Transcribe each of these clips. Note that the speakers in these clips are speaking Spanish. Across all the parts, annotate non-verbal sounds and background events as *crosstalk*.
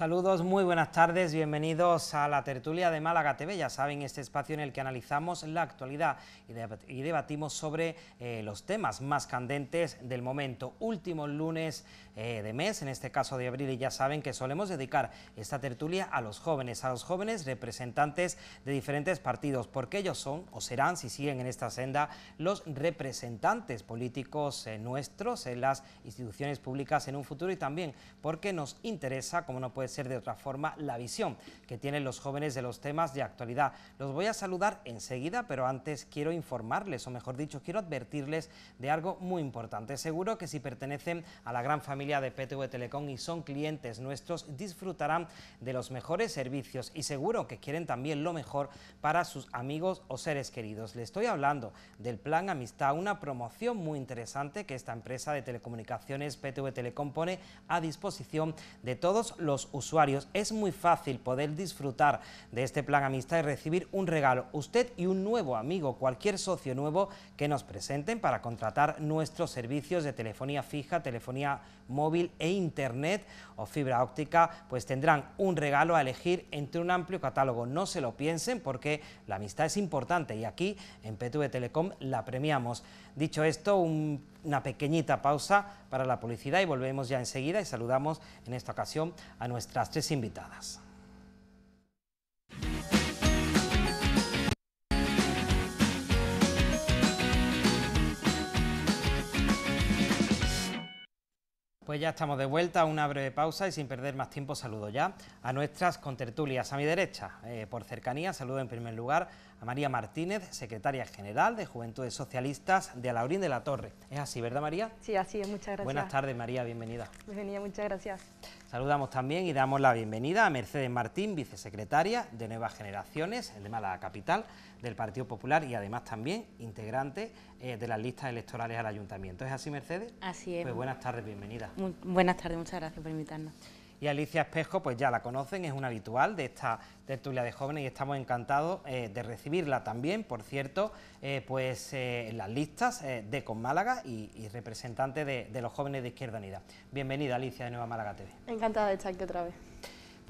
Saludos, muy buenas tardes, bienvenidos a la tertulia de Málaga TV. Ya saben, este espacio en el que analizamos la actualidad y debatimos sobre eh, los temas más candentes del momento. Último lunes eh, de mes, en este caso de abril, y ya saben que solemos dedicar esta tertulia a los jóvenes, a los jóvenes representantes de diferentes partidos, porque ellos son o serán, si siguen en esta senda, los representantes políticos eh, nuestros en las instituciones públicas en un futuro y también porque nos interesa, como no puede ser de otra forma, la visión que tienen los jóvenes de los temas de actualidad. Los voy a saludar enseguida, pero antes quiero informarles, o mejor dicho, quiero advertirles de algo muy importante. Seguro que si pertenecen a la gran familia de PTV Telecom y son clientes nuestros, disfrutarán de los mejores servicios y seguro que quieren también lo mejor para sus amigos o seres queridos. Le estoy hablando del Plan Amistad, una promoción muy interesante que esta empresa de telecomunicaciones PTV Telecom pone a disposición de todos los usuarios. Es muy fácil poder disfrutar de este Plan Amistad y recibir un regalo, usted y un nuevo amigo, cualquier socio nuevo que nos presenten para contratar nuestros servicios de telefonía fija, telefonía móvil e internet o fibra óptica, pues tendrán un regalo a elegir entre un amplio catálogo. No se lo piensen porque la amistad es importante y aquí en PTV Telecom la premiamos. Dicho esto, una pequeñita pausa para la publicidad y volvemos ya enseguida y saludamos en esta ocasión a nuestras tres invitadas. Pues ya estamos de vuelta, una breve pausa y sin perder más tiempo saludo ya a nuestras contertulias a mi derecha. Eh, por cercanía saludo en primer lugar a María Martínez, secretaria general de Juventudes Socialistas de Alaurín de la Torre. ¿Es así, verdad María? Sí, así es, muchas gracias. Buenas tardes María, bienvenida. Bienvenida, muchas gracias. Saludamos también y damos la bienvenida a Mercedes Martín, vicesecretaria de Nuevas Generaciones de Mala Capital del Partido Popular y además también integrante eh, de las listas electorales al Ayuntamiento. ¿Es así, Mercedes? Así es. Pues buenas tardes, bienvenida. buenas tardes, muchas gracias por invitarnos y Alicia Espejo, pues ya la conocen, es una habitual de esta tertulia de jóvenes y estamos encantados eh, de recibirla también, por cierto, eh, pues eh, en las listas de Con Málaga y, representante de, de, los jóvenes de Izquierda Unida. Bienvenida Alicia de Nueva Málaga TV. Encantada de estar aquí otra vez.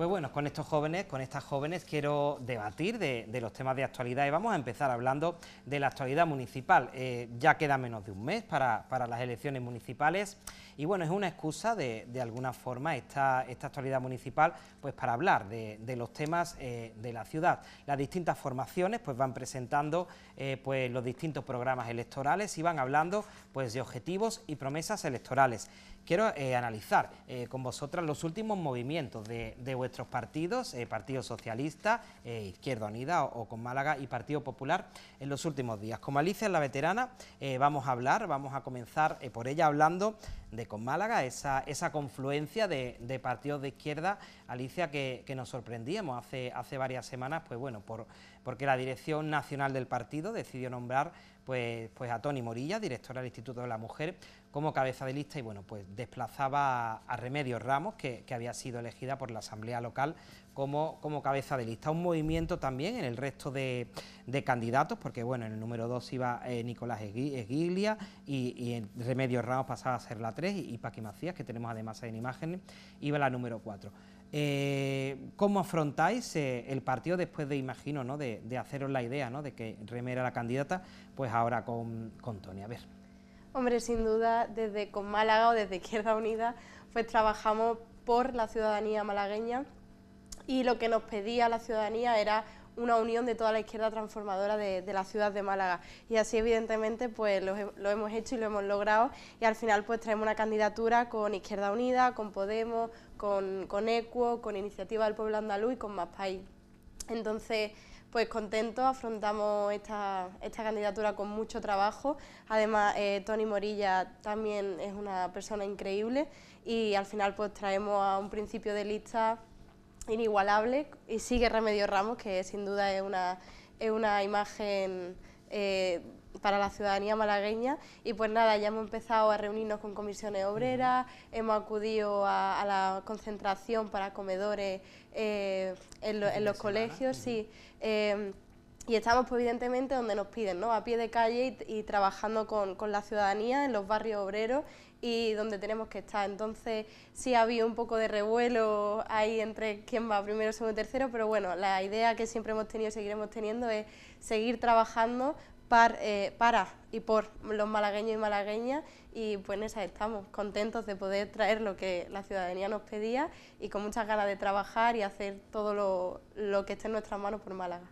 Pues bueno, con estos jóvenes, con estas jóvenes quiero debatir de, los temas de actualidad y vamos a empezar hablando de la actualidad municipal. Eh, ya queda menos de un mes para, las elecciones municipales y bueno, es una excusa de, alguna forma esta, esta, actualidad municipal pues para hablar de, los temas eh, de la ciudad. Las distintas formaciones pues van presentando eh, pues los distintos programas electorales y van hablando pues de objetivos y promesas electorales quiero eh, analizar eh, con vosotras los últimos movimientos de, vuestros partidos, eh, Partido Socialista, Izquierda Unida o, con Málaga y Partido Popular en los últimos días. Como Alicia es la veterana, vamos a hablar, vamos a comenzar por ella hablando de con Málaga, esa, confluencia de, partidos de izquierda, Alicia, que, nos sorprendíamos hace, varias semanas, pues bueno, porque la dirección nacional del partido decidió nombrar pues, pues a Toni Morilla, directora del Instituto de la Mujer, como cabeza de lista y bueno, pues desplazaba a Remedios Ramos, que, había sido elegida por la Asamblea Local como, como cabeza de lista. Un movimiento también en el resto de, de candidatos, porque bueno, en el número 2 iba eh, Nicolás Esguilia... y, y Remedios Ramos pasaba a ser la 3 y, Paquimacías Paqui Macías, que tenemos además en imágenes, iba la número 4. Eh, ¿Cómo afrontáis eh, el partido después de, imagino, ¿no? de, haceros la idea ¿no? de que remera era la candidata? Pues ahora con, con Tony, a ver. Hombre, sin duda, desde Con Málaga o desde *laughs* Izquierda Unida, pues trabajamos por la ciudadanía malagueña y lo que nos pedía la ciudadanía era una unión de toda la izquierda transformadora de, la ciudad de Málaga y así evidentemente pues lo, hemos hecho y lo hemos logrado y al final pues traemos una candidatura con Izquierda Unida, con Podemos, con, con con Iniciativa del Pueblo Andaluz y con Más País. Entonces pues contentos, afrontamos esta, esta candidatura con mucho trabajo. Además, eh, Tony Morilla también es una persona increíble y al final pues traemos a un principio de lista inigualable y sigue Remedio Ramos, que sin duda es una, es una imagen eh, para la ciudadanía malagueña y pues nada, ya hemos empezado a reunirnos con comisiones obreras, hemos acudido a, la concentración para comedores eh, en, los colegios, eh, y estamos, pues, evidentemente, donde nos piden, ¿no? A pie de calle y, trabajando con, la ciudadanía en los barrios obreros y donde tenemos que estar. Entonces sí ha habido un poco de revuelo ahí entre quién va primero, segundo, y tercero, pero bueno, la idea que siempre hemos tenido y seguiremos teniendo es seguir trabajando eh, para y por los malagueños y malagueñas y pues en esa estamos, contentos de poder traer lo que la ciudadanía nos pedía y con muchas ganas de trabajar y hacer todo lo, lo que esté en nuestras manos por Málaga.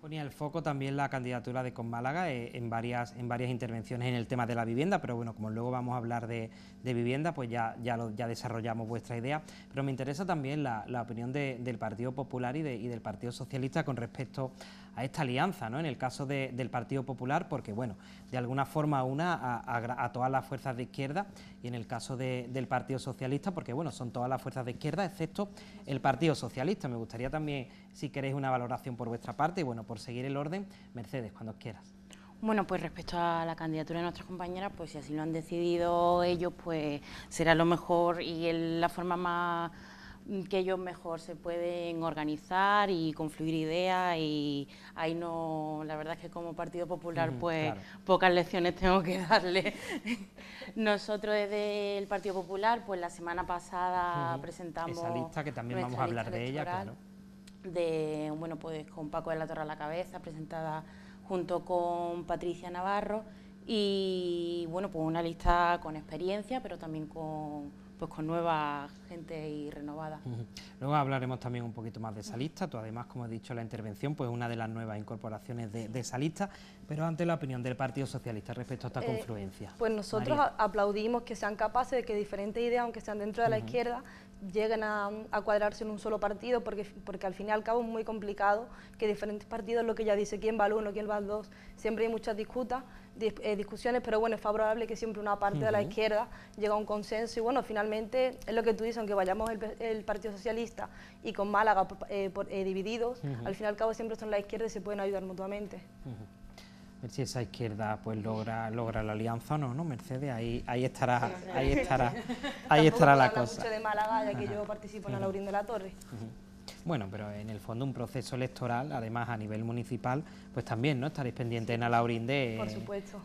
Ponía el foco también la candidatura de Conmálaga eh, en, varias, en varias intervenciones en el tema de la vivienda, pero bueno, como luego vamos a hablar de, de vivienda, pues ya, ya, desarrollamos vuestra idea. Pero me interesa también la, opinión del Partido Popular y, y del Partido Socialista con respecto a esta alianza, en el caso del Partido Popular, porque bueno, de alguna forma una a, todas las fuerzas de izquierda y en el caso del Partido Socialista, porque bueno, son todas las fuerzas de izquierda excepto el Partido Socialista. Me gustaría también, si queréis, una valoración por vuestra parte y bueno, por seguir el orden, Mercedes, cuando quieras. Bueno, pues respecto a la candidatura de nuestras compañeras, pues si así lo han decidido ellos, pues será lo mejor y la forma más que ellos mejor se pueden organizar y confluir ideas y ahí no, la verdad es que como Partido Popular pues pocas lecciones tengo que darle. *laughs* Nosotros desde el Partido Popular pues la semana pasada presentamos... Esa lista que también vamos a hablar de ella, claro. De, bueno, pues con Paco de la Torre a la cabeza, presentada junto con Patricia Navarro y bueno, pues una lista con experiencia, pero también con pues con nueva gente y renovada. Luego hablaremos también un poquito más de esa lista, tú además, como he dicho en la intervención, pues una de las nuevas incorporaciones de, esa lista, pero ante la opinión del Partido Socialista respecto a esta eh, confluencia. Pues nosotros aplaudimos que sean capaces de que diferentes ideas, aunque sean dentro de la izquierda, lleguen a, cuadrarse en un solo partido, porque, porque al fin y al cabo es muy complicado que diferentes partidos, lo que ya dice quién va al uno, quién va al dos, siempre hay muchas disputas, eh, discusiones, pero bueno, es favorable que siempre una parte de la izquierda llega a un consenso y bueno, finalmente es lo que tú dices, aunque vayamos el, Partido Socialista y con Málaga eh, eh, divididos, al fin y al cabo siempre son la izquierda y se pueden ayudar mutuamente. A ver si esa izquierda pues logra logra la alianza o no, ¿no, Mercedes? Ahí, ahí estará, ahí estará, *laughs* ahí estará la cosa. de Málaga, ya que yo participo en la Laurín de la Torre. Bueno, pero en el fondo un proceso electoral, además a nivel municipal, pues también, ¿no? Estaréis pendientes en Alaurín de,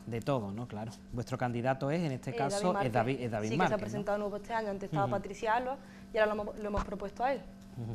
de todo, ¿no? Claro. Vuestro candidato es, en este eh, caso, David es David, sí, que se ha presentado nuevo este año, antes estaba Patricia Alba y ahora lo hemos propuesto a él.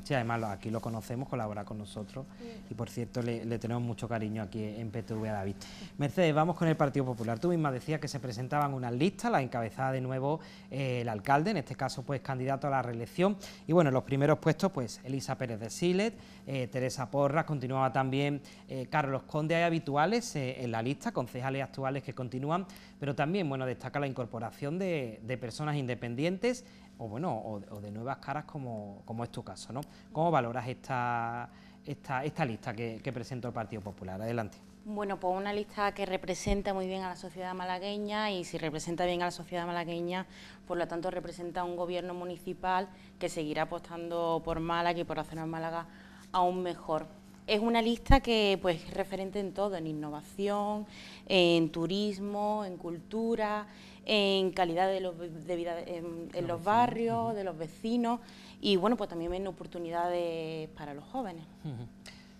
Sí, además aquí lo conocemos, colabora con nosotros y por cierto le, tenemos mucho cariño aquí en PTV a David. Mercedes, vamos con el Partido Popular. Tú misma decías que se presentaban unas listas, la encabezada de nuevo eh, el alcalde, en este caso pues candidato a la reelección y bueno, los primeros puestos pues Elisa Pérez de Silet eh, Teresa Porras, continuaba también eh, Carlos Conde, hay habituales en la lista, concejales actuales que continúan, pero también bueno, destaca la incorporación de, de personas independientes, o bueno, o, de nuevas caras como, es tu caso, ¿no? ¿Cómo valoras esta, esta, lista que, que presentó el Partido Popular? Adelante. Bueno, pues una lista que representa muy bien a la sociedad malagueña y si representa bien a la sociedad malagueña, por lo tanto representa a un gobierno municipal que seguirá apostando por Málaga y por hacer a Málaga aún mejor. Es una lista que pues es referente en todo, en innovación, en turismo, en cultura, en calidad de, de vida en, los barrios, de los vecinos y bueno, pues también ven oportunidades para los jóvenes.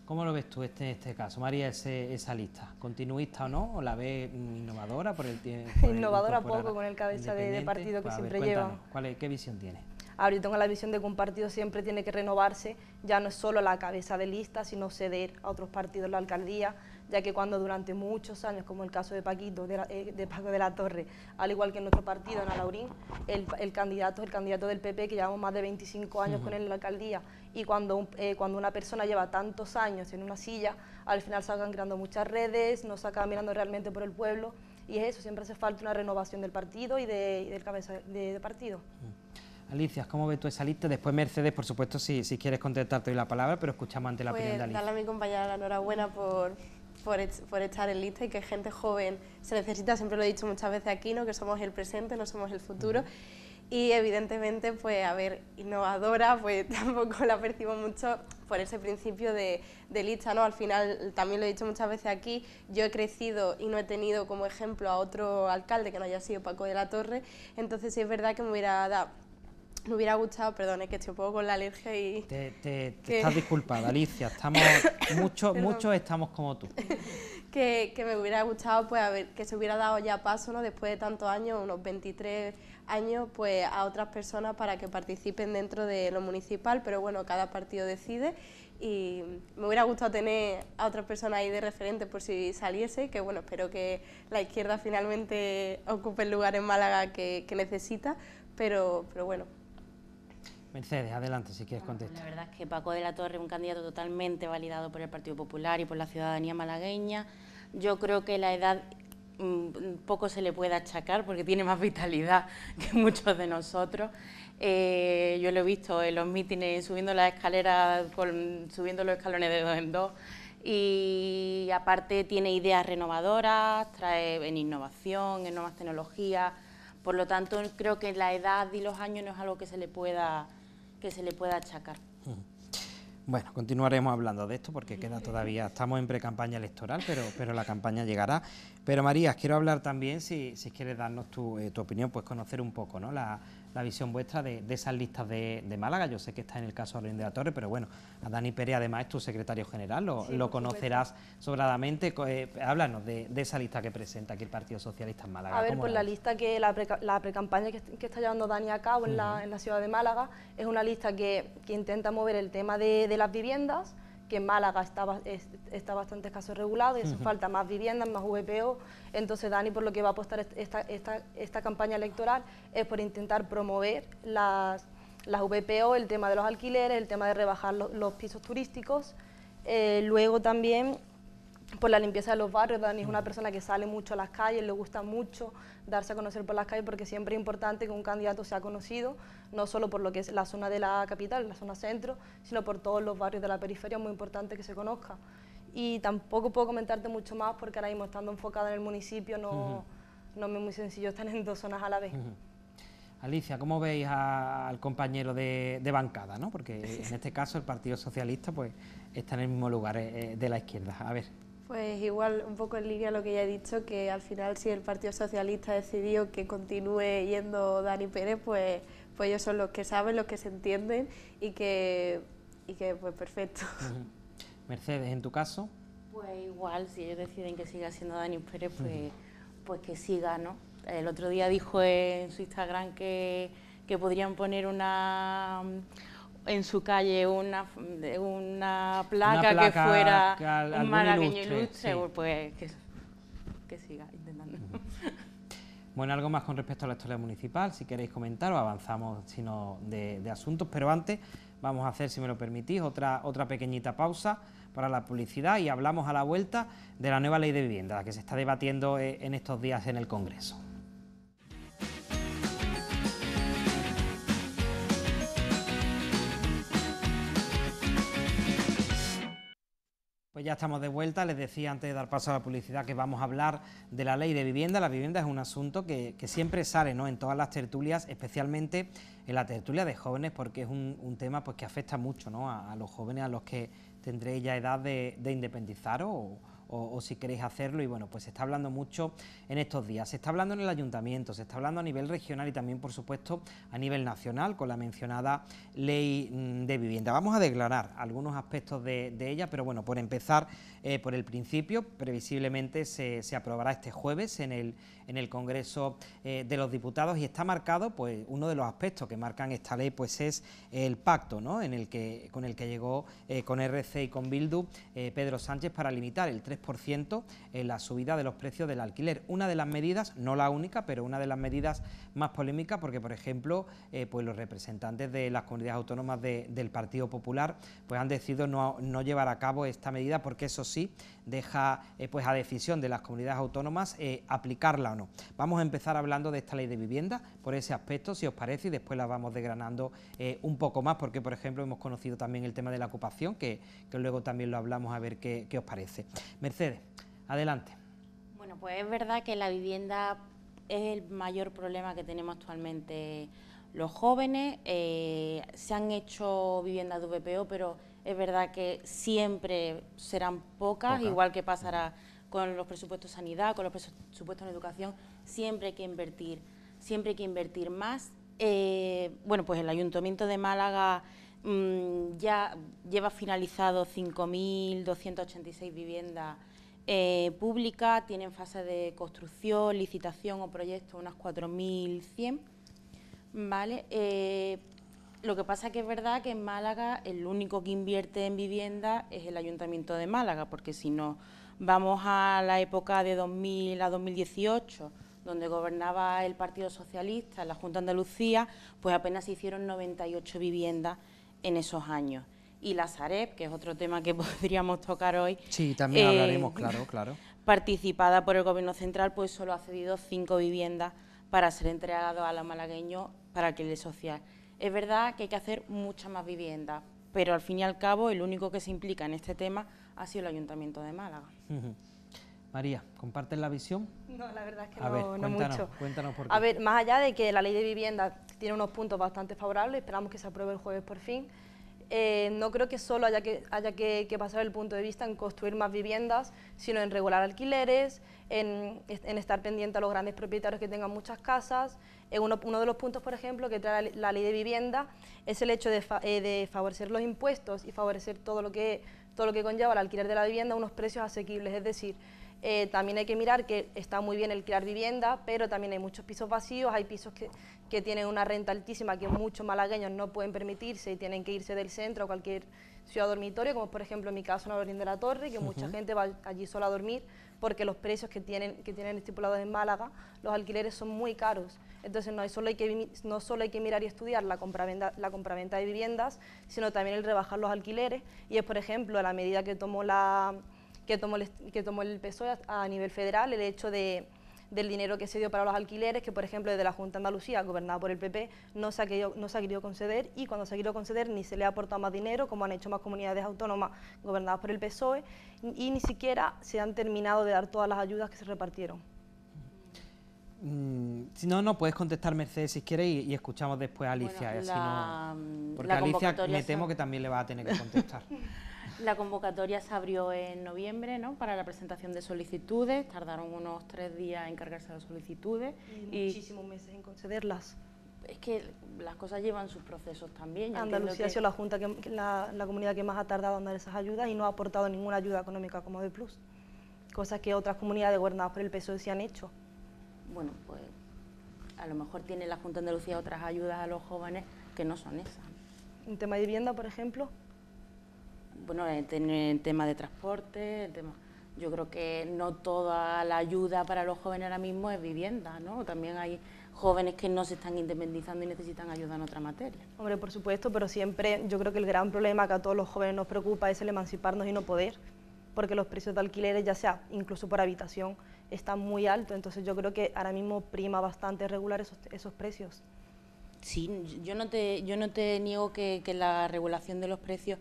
¿Cómo lo ves tú este, este caso, María, esa lista? ¿Continuista o no? ¿O la ves mm, innovadora por el tiempo? *laughs* Innovadora poco con el cabeza de, partido que pues, siempre lleva. ¿cuál ¿Qué visión tiene? Ahorita tengo la visión de que un partido siempre tiene que renovarse, ya no es solo la cabeza de lista, sino ceder a otros partidos la alcaldía, ya que cuando durante muchos años, como el caso de Paquito, de, eh, de Paco de la Torre, al igual que en nuestro partido, en Alaurín, el, el candidato el candidato del PP, que llevamos más de 25 años con él en la alcaldía, y cuando, eh, cuando una persona lleva tantos años en una silla, al final salgan creando muchas redes, no se mirando realmente por el pueblo, y es eso, siempre hace falta una renovación del partido y, del cabeza de, partido. Mm. Alicia, ¿cómo ves tú esa lista? Después Mercedes, por supuesto, si, si quieres contestarte la palabra, pero escuchamos ante la pues, opinión de a mi compañera la enhorabuena por, por, por, estar en lista y que gente joven se necesita, siempre lo he dicho muchas veces aquí, ¿no? que somos el presente, no somos el futuro. Y evidentemente, pues, a ver, innovadora, pues *laughs* tampoco la percibo mucho por ese principio de, de, lista, ¿no? Al final, también lo he dicho muchas veces aquí, yo he crecido y no he tenido como ejemplo a otro alcalde que no haya sido Paco de la Torre, entonces sí es verdad que me hubiera dado me hubiera gustado, perdón, es que estoy un poco con la alergia y... Te, te, te estás disculpada, Alicia, estamos, *laughs* muchos estamos como tú. *laughs* que, me hubiera gustado, pues, a que se hubiera dado ya paso, ¿no? Después de tantos años, unos 23 años, pues, a otras personas para que participen dentro de lo municipal, pero bueno, cada partido decide y me hubiera gustado tener a otras personas ahí de referente por si saliese, que bueno, espero que la izquierda finalmente ocupe el lugar en Málaga que, que necesita, pero, pero bueno, Mercedes, adelante si quieres contestar. La verdad es que Paco de la Torre es un candidato totalmente validado por el Partido Popular y por la ciudadanía malagueña. Yo creo que la edad mm, poco se le puede achacar porque tiene más vitalidad *laughs* que muchos de nosotros. Eh, yo lo he visto en los mítines subiendo las escaleras, subiendo los escalones de dos en dos y aparte tiene ideas renovadoras, trae en innovación, en nuevas tecnologías, por lo tanto creo que la edad y los años no es algo que se le pueda que se le pueda achacar. Bueno, continuaremos hablando de esto porque queda todavía, estamos en precampaña electoral, pero, pero la campaña llegará. Pero María, quiero hablar también, si, si quieres darnos tu, eh, tu opinión, pues conocer un poco ¿no? la, la visión vuestra de, esas listas de, Málaga. Yo sé que está en el caso de la Torre, pero bueno, a Dani Pérez además es tu secretario general, lo, conocerás sobradamente. Eh, háblanos de, esa lista que presenta aquí el Partido Socialista en Málaga. A ver, pues la, lista que la, pre, la precampaña que, está llevando Dani a cabo en, la, ciudad de Málaga es una lista que, que intenta mover el tema de las viviendas que Málaga está, está bastante escaso regulado y hace falta más viviendas, más VPO. Entonces Dani por lo que va a apostar esta, esta, esta campaña electoral es por intentar promover las, las VPO, el tema de los alquileres, el tema de rebajar los pisos turísticos. Eh, luego también por la limpieza de los barrios. Dani es una persona que sale mucho a las calles, le gusta mucho darse a conocer por las calles porque siempre es importante que un candidato sea conocido, no solo por lo que es la zona de la capital, la zona centro, sino por todos los barrios de la periferia, es muy importante que se conozca. Y tampoco puedo comentarte mucho más porque ahora mismo estando enfocada en el municipio no, no me es muy sencillo estar en dos zonas a la vez. Alicia, ¿cómo veis al compañero de, bancada? ¿no? Porque en este caso el Partido Socialista pues, está en el mismo lugar eh, eh, de la izquierda. A ver. Pues igual, un poco en línea a lo que ya he dicho, que al final si el Partido Socialista decidió que continúe yendo Dani Pérez, pues, pues ellos son los que saben, los que se entienden y que, que pues perfecto. Mercedes, ¿en tu caso? Pues igual, si ellos deciden que siga siendo Dani Pérez, pues, pues que siga, ¿no? El otro día dijo en su Instagram que, que podrían poner una en su calle una, una, placa, que fuera un malagueño pues que, siga intentando. Bueno, algo más con respecto a la historia municipal, si queréis comentar o avanzamos sino de, asuntos, pero antes vamos a hacer, si me lo permitís, otra, otra pequeñita pausa para la publicidad y hablamos a la vuelta de la nueva ley de vivienda la que se está debatiendo eh, en estos días en el Congreso. Pues ya estamos de vuelta, les decía antes de dar paso a la publicidad que vamos a hablar de la ley de vivienda. La vivienda es un asunto que, siempre sale ¿no? en todas las tertulias, especialmente en la tertulia de jóvenes, porque es un, tema pues, que afecta mucho ¿no? a, los jóvenes a los que tendré ya edad de, de independizaros o, o, si queréis hacerlo. Y bueno, pues se está hablando mucho en estos días. Se está hablando en el ayuntamiento, se está hablando a nivel regional y también, por supuesto, a nivel nacional con la mencionada ley mm, de vivienda. Vamos a declarar algunos aspectos de ella, pero bueno, por empezar, eh, por el principio. Previsiblemente se, aprobará este jueves en el, en el Congreso eh, de los Diputados y está marcado, pues uno de los aspectos que marcan esta ley pues es el pacto en el que, con el que llegó eh, con RC y con Bildu Pedro Sánchez para limitar el 3% en la subida de los precios del alquiler. Una de las medidas, no la única, pero una de las medidas más polémicas porque, por ejemplo, pues los representantes de las comunidades autónomas del Partido Popular pues han decidido no, no llevar a cabo esta medida porque eso sí deja eh, pues a decisión de las comunidades autónomas eh, aplicarla o no. Vamos a empezar hablando de esta ley de vivienda por ese aspecto, si os parece, y después la vamos desgranando eh, un poco más, porque por ejemplo hemos conocido también el tema de la ocupación, que, luego también lo hablamos a ver qué, os parece. Mercedes, adelante. Bueno, pues es verdad que la vivienda es el mayor problema que tenemos actualmente los jóvenes. se han hecho viviendas de VPO, pero es verdad que siempre serán pocas, igual que pasará con los presupuestos de sanidad, con los presupuestos en educación, siempre hay que invertir, siempre hay que invertir más. Eh, bueno, pues el Ayuntamiento de Málaga mm, ya lleva finalizado 5.286 viviendas eh, públicas, tiene fase de construcción, licitación o proyecto unas 4.100, ¿vale? Eh, lo que pasa es que es verdad que en Málaga el único que invierte en vivienda es el Ayuntamiento de Málaga, porque si no vamos a la época de 2000 a 2018, donde gobernaba el Partido Socialista, la Junta de Andalucía, pues apenas se hicieron 98 viviendas en esos años. Y la Sareb, que es otro tema que *laughs* podríamos tocar hoy. también eh, claro, claro. Participada por el Gobierno Central, pues solo ha cedido cinco viviendas para ser entregado a los malagueños para que les social. Es verdad que hay que hacer muchas más viviendas, pero al fin y al cabo el único que se implica en este tema ha sido el Ayuntamiento de Málaga. María, ¿comparten la visión? No, la verdad es que no, mucho. Cuéntanos por qué. A ver, más allá de que la ley de vivienda tiene unos puntos bastante favorables, esperamos que se apruebe el jueves por fin, eh, no creo que solo haya, que, haya que, pasar el punto de vista en construir más viviendas, sino en regular alquileres, en, estar pendiente a los grandes propietarios que tengan muchas casas. Eh, uno, de los puntos, por ejemplo, que trae la, ley de vivienda es el hecho de, eh, de favorecer los impuestos y favorecer todo lo, que, todo lo que conlleva el alquiler de la vivienda a unos precios asequibles. Es decir, también hay que mirar que está muy bien el crear vivienda, pero también hay muchos pisos vacíos, hay pisos que que tienen una renta altísima que muchos malagueños no pueden permitirse y tienen que irse del centro a cualquier ciudad dormitorio, como por ejemplo en mi caso en Navarín de la Torre, que mucha gente va allí sola a dormir porque los precios que tienen, que tienen estipulados en Málaga, los alquileres son muy caros. Entonces no, solo, hay que, no solo hay que mirar y estudiar la compraventa, la compraventa de viviendas, sino también el rebajar los alquileres. Y es por ejemplo la medida que tomó, la, que tomó, el, que tomó el PSOE a nivel federal, el hecho de del dinero que se dio para los alquileres, que por ejemplo desde la Junta de Andalucía, gobernada por el PP, no se ha querido, no se ha querido conceder y cuando se ha querido conceder ni se le ha aportado más dinero, como han hecho más comunidades autónomas gobernadas por el PSOE, y ni siquiera se han terminado de dar todas las ayudas que se repartieron. Mm, si no, no puedes contestar Mercedes si quieres y, escuchamos después a Alicia. Eh, mm, porque Alicia me temo que también le va a tener que contestar. *laughs* La convocatoria se abrió en noviembre ¿no? para la presentación de solicitudes, tardaron unos tres días en cargarse las solicitudes. Y, muchísimos meses en concederlas. Es que las cosas llevan sus procesos también. Andalucía ha sido la, junta la, comunidad que más ha tardado en dar esas ayudas y no ha aportado ninguna ayuda económica como de plus, cosas que otras comunidades gobernadas por el PSOE se han hecho. Bueno, pues a lo mejor tiene la Junta de Andalucía otras ayudas a los jóvenes que no son esas. ¿Un tema de vivienda, por ejemplo, bueno, el tema de transporte, el tema... Yo creo que no toda la ayuda para los jóvenes ahora mismo es vivienda, ¿no? También hay jóvenes que no se están independizando y necesitan ayuda en otra materia. Hombre, por supuesto, pero siempre yo creo que el gran problema que a todos los jóvenes nos preocupa es el emanciparnos y no poder, porque los precios de alquileres, ya sea incluso por habitación, están muy altos, entonces yo creo que ahora mismo prima bastante regular esos, precios. Sí, yo no te, yo no te niego que, que la regulación de los precios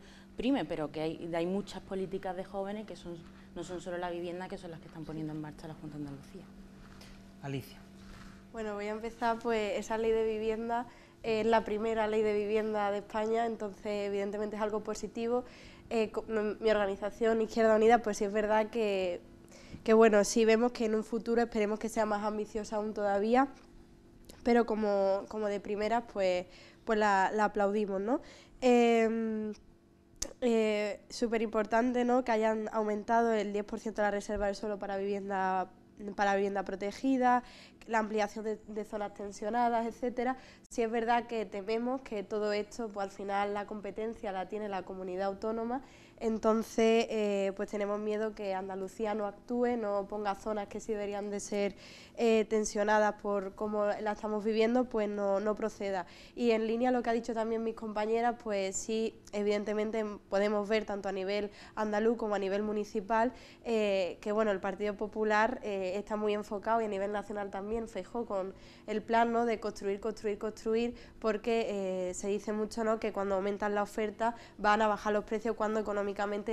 pero que hay, muchas políticas de jóvenes que son, no son solo la vivienda, que son las que están poniendo en marcha la Junta de Andalucía. Alicia. Bueno, voy a empezar pues esa ley de vivienda es la primera ley de vivienda de España, entonces evidentemente es algo positivo. Eh, mi organización Izquierda Unida, pues sí es verdad que, que, bueno, sí vemos que en un futuro esperemos que sea más ambiciosa aún todavía, pero como, de primeras, pues, pues la, aplaudimos, ¿no? Em, eh, súper importante ¿no? que hayan aumentado el 10% de la reserva del suelo para vivienda para vivienda protegida, la ampliación de, zonas tensionadas, etcétera. Si es verdad que tememos que todo esto, pues al final la competencia la tiene la comunidad autónoma entonces, eh, pues tenemos miedo que Andalucía no actúe, no ponga zonas que sí deberían de ser eh, tensionadas por cómo la estamos viviendo, pues no, proceda. Y en línea lo que ha dicho también mis compañeras, pues sí, evidentemente podemos ver tanto a nivel andaluz como a nivel municipal eh, que bueno, el Partido Popular está muy enfocado y a nivel nacional también, fejó con el plan ¿no? de construir, construir, construir, porque se dice mucho ¿no? que cuando aumentan la oferta van a bajar los precios cuando económicamente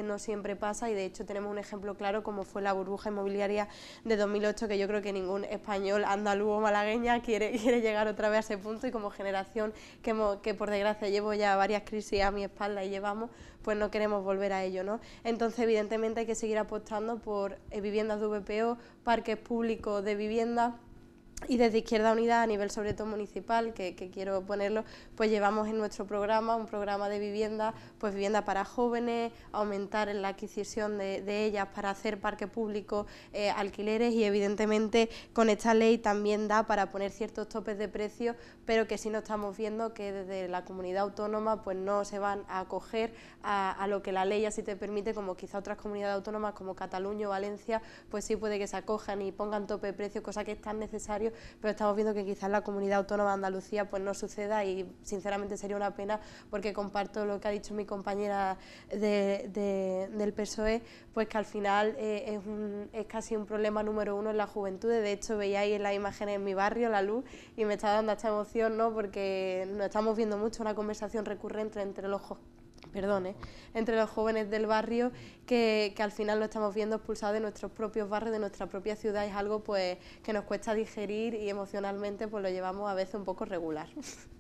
no siempre pasa y de hecho tenemos un ejemplo claro como fue la burbuja inmobiliaria de 2008 que yo creo que ningún español, andaluz o malagueña quiere, *laughs* quiere llegar otra vez a ese punto y como generación que, que por desgracia llevo ya varias crisis a mi espalda y llevamos, pues no queremos volver a ello. ¿no? Entonces evidentemente hay que seguir apostando por eh, viviendas de VPO, parques públicos de viviendas y desde Izquierda Unida, a nivel sobre todo municipal, que, quiero ponerlo, pues llevamos en nuestro programa, un programa de vivienda, pues vivienda para jóvenes, aumentar en la adquisición de, ellas para hacer parque público, eh, alquileres y evidentemente con esta ley también da para poner ciertos topes de precios, pero que si no estamos viendo que desde la comunidad autónoma pues no se van a acoger a, lo que la ley así te permite, como quizá otras comunidades autónomas como Cataluña o Valencia, pues sí puede que se acojan y pongan tope de precio, cosa que es tan necesario pero estamos viendo que quizás la comunidad autónoma de Andalucía pues no suceda y sinceramente sería una pena porque comparto lo que ha dicho mi compañera del PSOE, pues que al final eh, es, casi un problema número uno en la juventud, de hecho veía ahí en las imágenes en mi barrio la luz y me está dando esta emoción, ¿no? porque nos estamos viendo mucho una conversación recurrente entre los perdone, entre los jóvenes del barrio, que, al final lo estamos viendo expulsado de nuestros propios barrios, de nuestra propia ciudad, es algo pues que nos cuesta digerir y emocionalmente pues lo llevamos a veces un poco regular. *laughs*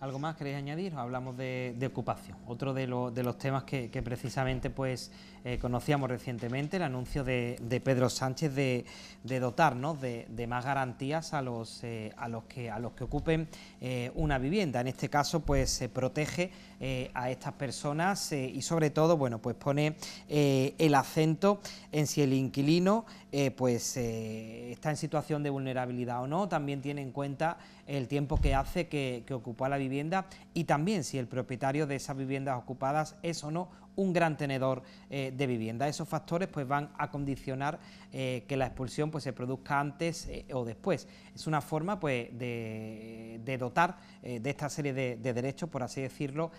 ¿Algo más queréis añadir? Hablamos de, ocupación, otro de, los temas que, que precisamente pues eh, conocíamos recientemente el anuncio de, Pedro Sánchez de, dotarnos de, más garantías a los, eh, a los, que, a los que ocupen eh, una vivienda. En este caso, pues se protege a estas personas y sobre todo, bueno, pues pone el acento en si el inquilino pues está en situación de vulnerabilidad o no. También tiene en cuenta el tiempo que hace que, que ocupa la vivienda y también si el propietario de esas viviendas ocupadas es o no un gran tenedor eh, de vivienda. Esos factores pues, van a condicionar eh, que la expulsión pues, se produzca antes eh, o después. Es una forma pues, de, dotar de esta serie de, de, derechos, por así decirlo,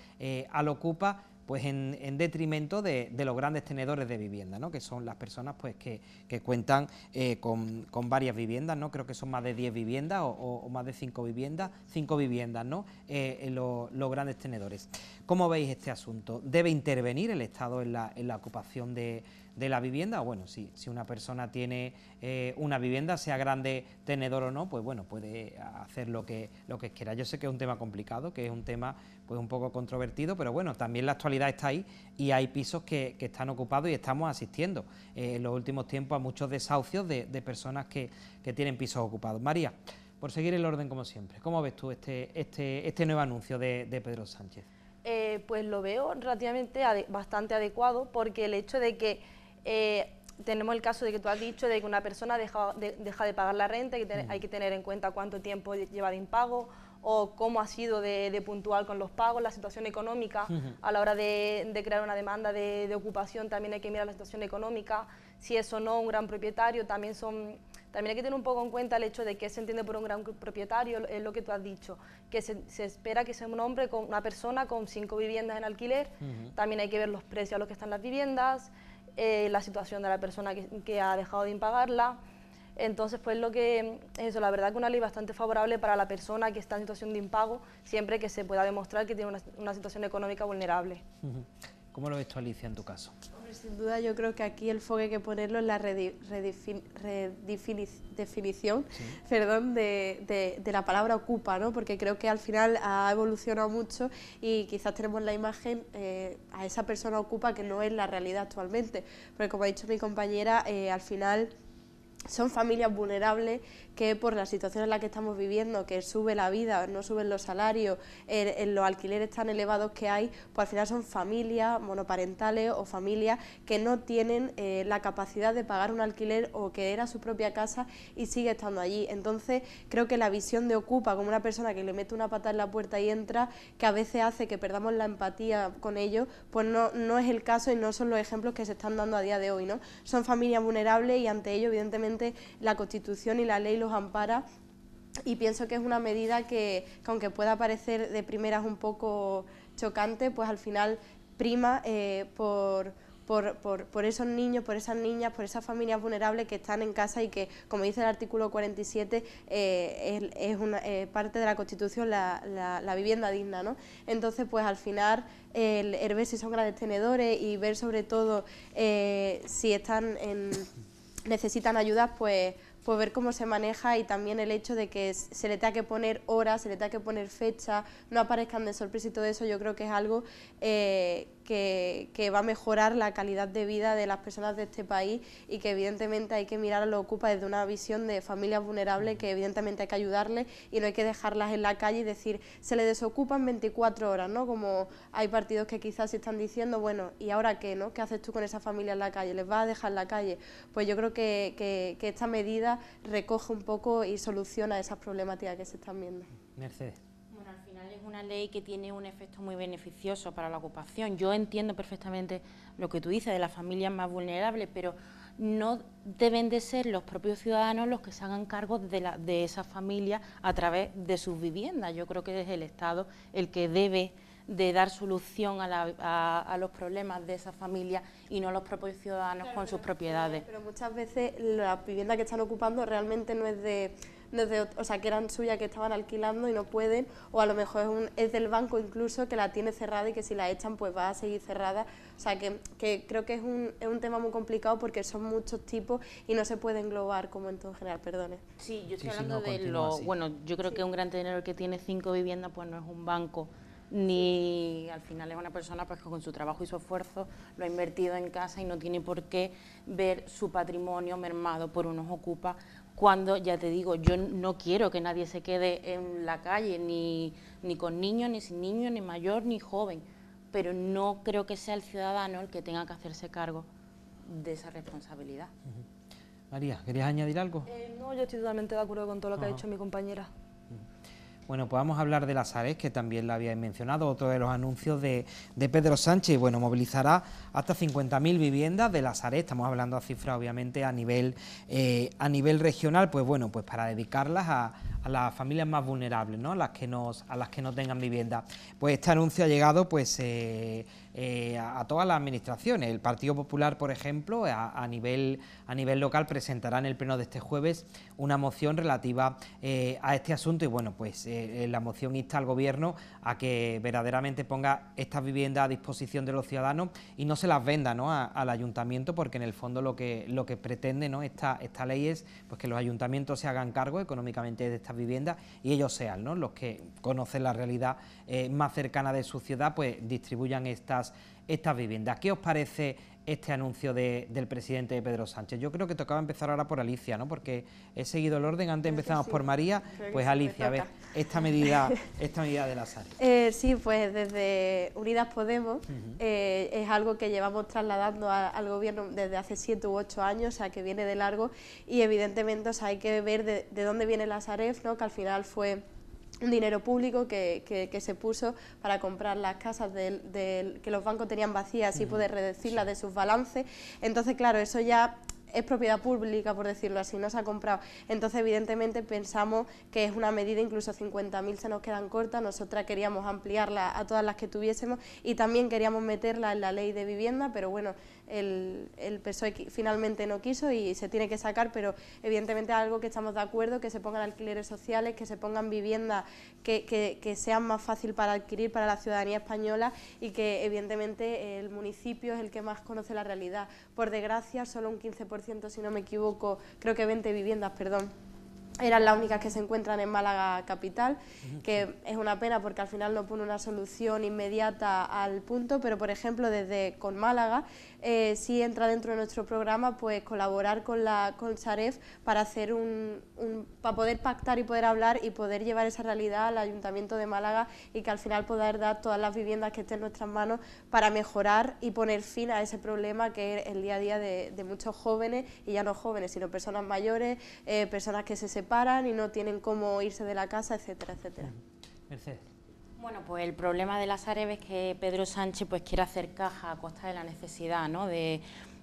al ocupa pues en, detrimento de, los grandes tenedores de vivienda, ¿no? que son las personas pues, que, cuentan eh, con, varias viviendas, ¿no? creo que son más de 10 viviendas o, más de 5 viviendas, 5 viviendas, ¿no? Eh, eh, los, grandes tenedores. ¿Cómo veis este asunto? ¿Debe intervenir el Estado en la, en la ocupación de, de la vivienda, bueno, sí, si una persona tiene eh, una vivienda, sea grande, tenedor o no, pues bueno, puede hacer lo que, lo que quiera. Yo sé que es un tema complicado, que es un tema pues un poco controvertido, pero bueno, también la actualidad está ahí y hay pisos que, están ocupados y estamos asistiendo eh, en los últimos tiempos a muchos desahucios de, personas que, que tienen pisos ocupados. María, por seguir el orden como siempre, ¿cómo ves tú este, este, este nuevo anuncio de, Pedro Sánchez? Eh, pues lo veo relativamente bastante adecuado porque el hecho de que eh, tenemos el caso de que tú has dicho de que una persona deja de, deja de pagar la renta, que hay que tener en cuenta cuánto tiempo lleva de impago o cómo ha sido de, puntual con los pagos, la situación económica. A la hora de, crear una demanda de, ocupación también hay que mirar la situación económica, si es o no un gran propietario. También, son, también hay que tener un poco en cuenta el hecho de que se entiende por un gran propietario, es lo que tú has dicho, que se, espera que sea un hombre, con una persona con cinco viviendas en alquiler. También hay que ver los precios a los que están las viviendas, eh, la situación de la persona que, ha dejado de impagarla. Entonces, pues lo que es eso, la verdad que una ley bastante favorable para la persona que está en situación de impago, siempre que se pueda demostrar que tiene una, situación económica vulnerable. ¿Cómo lo ves tú, Alicia, en tu caso? sin duda yo creo que aquí el foco hay que ponerlo en la redefinición perdón, de, la palabra ocupa, ¿no? porque creo que al final ha evolucionado mucho y quizás tenemos la imagen eh, a esa persona ocupa que no es la realidad actualmente, porque como ha dicho mi compañera, eh, al final son familias vulnerables que por la situación en la que estamos viviendo, que sube la vida, no suben los salarios, en, los alquileres tan elevados que hay, pues al final son familias monoparentales o familias que no tienen eh, la capacidad de pagar un alquiler o que era su propia casa y sigue estando allí. Entonces creo que la visión de Ocupa como una persona que le mete una pata en la puerta y entra, que a veces hace que perdamos la empatía con ellos, pues no, no es el caso y no son los ejemplos que se están dando a día de hoy. ¿no? Son familias vulnerables y ante ello evidentemente la Constitución y la ley los ampara y pienso que es una medida que, aunque pueda parecer de primeras un poco chocante, pues al final prima eh, por, por, esos niños, por esas niñas, por esas familias vulnerables que están en casa y que, como dice el artículo 47, eh, es, una, eh, parte de la Constitución la, vivienda digna. ¿no? Entonces, pues al final, el, el ver si son grandes tenedores y ver sobre todo si están en necesitan ayudas pues, pues ver cómo se maneja y también el hecho de que se le tenga que poner horas, se le tenga que poner fecha, no aparezcan de sorpresa y todo eso, yo creo que es algo eh, que, va a mejorar la calidad de vida de las personas de este país y que evidentemente hay que mirar a lo que ocupa desde una visión de familias vulnerables que evidentemente hay que ayudarles y no hay que dejarlas en la calle y decir se les desocupan 24 horas, ¿no? Como hay partidos que quizás están diciendo, bueno, ¿y ahora qué, no? ¿Qué haces tú con esa familia en la calle? ¿Les vas a dejar en la calle? Pues yo creo que, que esta medida recoge un poco y soluciona esas problemáticas que se están viendo. Mercedes una ley que tiene un efecto muy beneficioso para la ocupación. Yo entiendo perfectamente lo que tú dices de las familias más vulnerables, pero no deben de ser los propios ciudadanos los que se hagan cargo de, la, de esa familia a través de sus viviendas. Yo creo que es el Estado el que debe de dar solución a, los problemas de esa familia y no los propios ciudadanos con sus propiedades. Pero muchas veces la vivienda que están ocupando realmente no es de o sea, que eran suyas que estaban alquilando y no pueden, o a lo mejor es, un, es, del banco incluso que la tiene cerrada y que si la echan pues va a seguir cerrada. O sea, que, creo que es un, tema muy complicado porque son muchos tipos y no se puede englobar como en todo general, perdone. Sí, yo estoy hablando de lo... Bueno, yo creo que un gran tenedor que tiene cinco viviendas pues no es un banco ni al final es una persona pues, que con su trabajo y su esfuerzo lo ha invertido en casa y no tiene por qué ver su patrimonio mermado por unos ocupa cuando, ya te digo, yo no quiero que nadie se quede en la calle, ni, ni con niños, ni sin niños, ni mayor, ni joven, pero no creo que sea el ciudadano el que tenga que hacerse cargo de esa responsabilidad. María, ¿querías añadir algo? Eh, no, yo estoy totalmente de acuerdo con todo lo que ha dicho mi compañera. Bueno, pues hablar de las ARES, que también la había mencionado, otro de los anuncios de, Pedro Sánchez. Bueno, movilizará hasta 50.000 viviendas de las ARES, estamos hablando a cifras obviamente a nivel, eh, a nivel regional, pues bueno, pues para dedicarlas a, las familias más vulnerables, ¿no? Las que nos, a las que no tengan vivienda. Pues este anuncio ha llegado pues eh, eh, a, todas las administraciones. El Partido Popular, por ejemplo, a, nivel, a nivel local presentará en el pleno de este jueves una moción relativa eh, a este asunto y bueno, pues eh, la moción insta al Gobierno a que verdaderamente ponga estas viviendas a disposición de los ciudadanos y no se las venda al ayuntamiento porque en el fondo lo que, lo que pretende ¿no? esta, esta ley es pues, que los ayuntamientos se hagan cargo económicamente de estas viviendas y ellos sean los que conocen la realidad más cercana de su ciudad, pues distribuyan estas estas, viviendas. ¿Qué os parece este anuncio del presidente Pedro Sánchez? Yo creo que tocaba empezar ahora por Alicia, ¿no? Porque he seguido el orden, antes empezamos por María, pues Alicia, a ver, esta medida, *laughs* esta medida de las áreas. Eh, sí, pues desde Unidas Podemos eh, es algo que llevamos trasladando al gobierno desde hace siete u ocho años, o sea, que viene de largo y evidentemente o sea, hay que ver de, dónde viene la Saref, ¿no? que al final fue un dinero público que, que, se puso para comprar las casas del, que los bancos tenían vacías y poder reducirlas de sus balances. Entonces, claro, eso ya es propiedad pública, por decirlo así, no se ha comprado. Entonces, evidentemente, pensamos que es una medida, incluso 50.000 se nos quedan cortas, nosotras queríamos ampliarla a todas las que tuviésemos y también queríamos meterla en la ley de vivienda, pero bueno, el, el, PSOE finalmente no quiso y se tiene que sacar, pero evidentemente algo que estamos de acuerdo, que se pongan alquileres sociales, que se pongan viviendas que, sean más fácil para adquirir para la ciudadanía española y que evidentemente el municipio es el que más conoce la realidad. Por desgracia, solo un 15%, si no me equivoco, creo que 20 viviendas, perdón, eran las únicas que se encuentran en Málaga capital, que es una pena porque al final no pone una solución inmediata al punto, pero por ejemplo desde con Málaga eh, si entra dentro de nuestro programa, pues colaborar con la con Saref para hacer un, para poder pactar y poder hablar y poder llevar esa realidad al Ayuntamiento de Málaga y que al final poder dar todas las viviendas que estén en nuestras manos para mejorar y poner fin a ese problema que es el día a día de, muchos jóvenes y ya no jóvenes, sino personas mayores, eh, personas que se separan y no tienen cómo irse de la casa, etcétera, etcétera. Bueno, pues el problema de las Areves es que Pedro Sánchez pues quiere hacer caja a costa de la necesidad ¿no? de,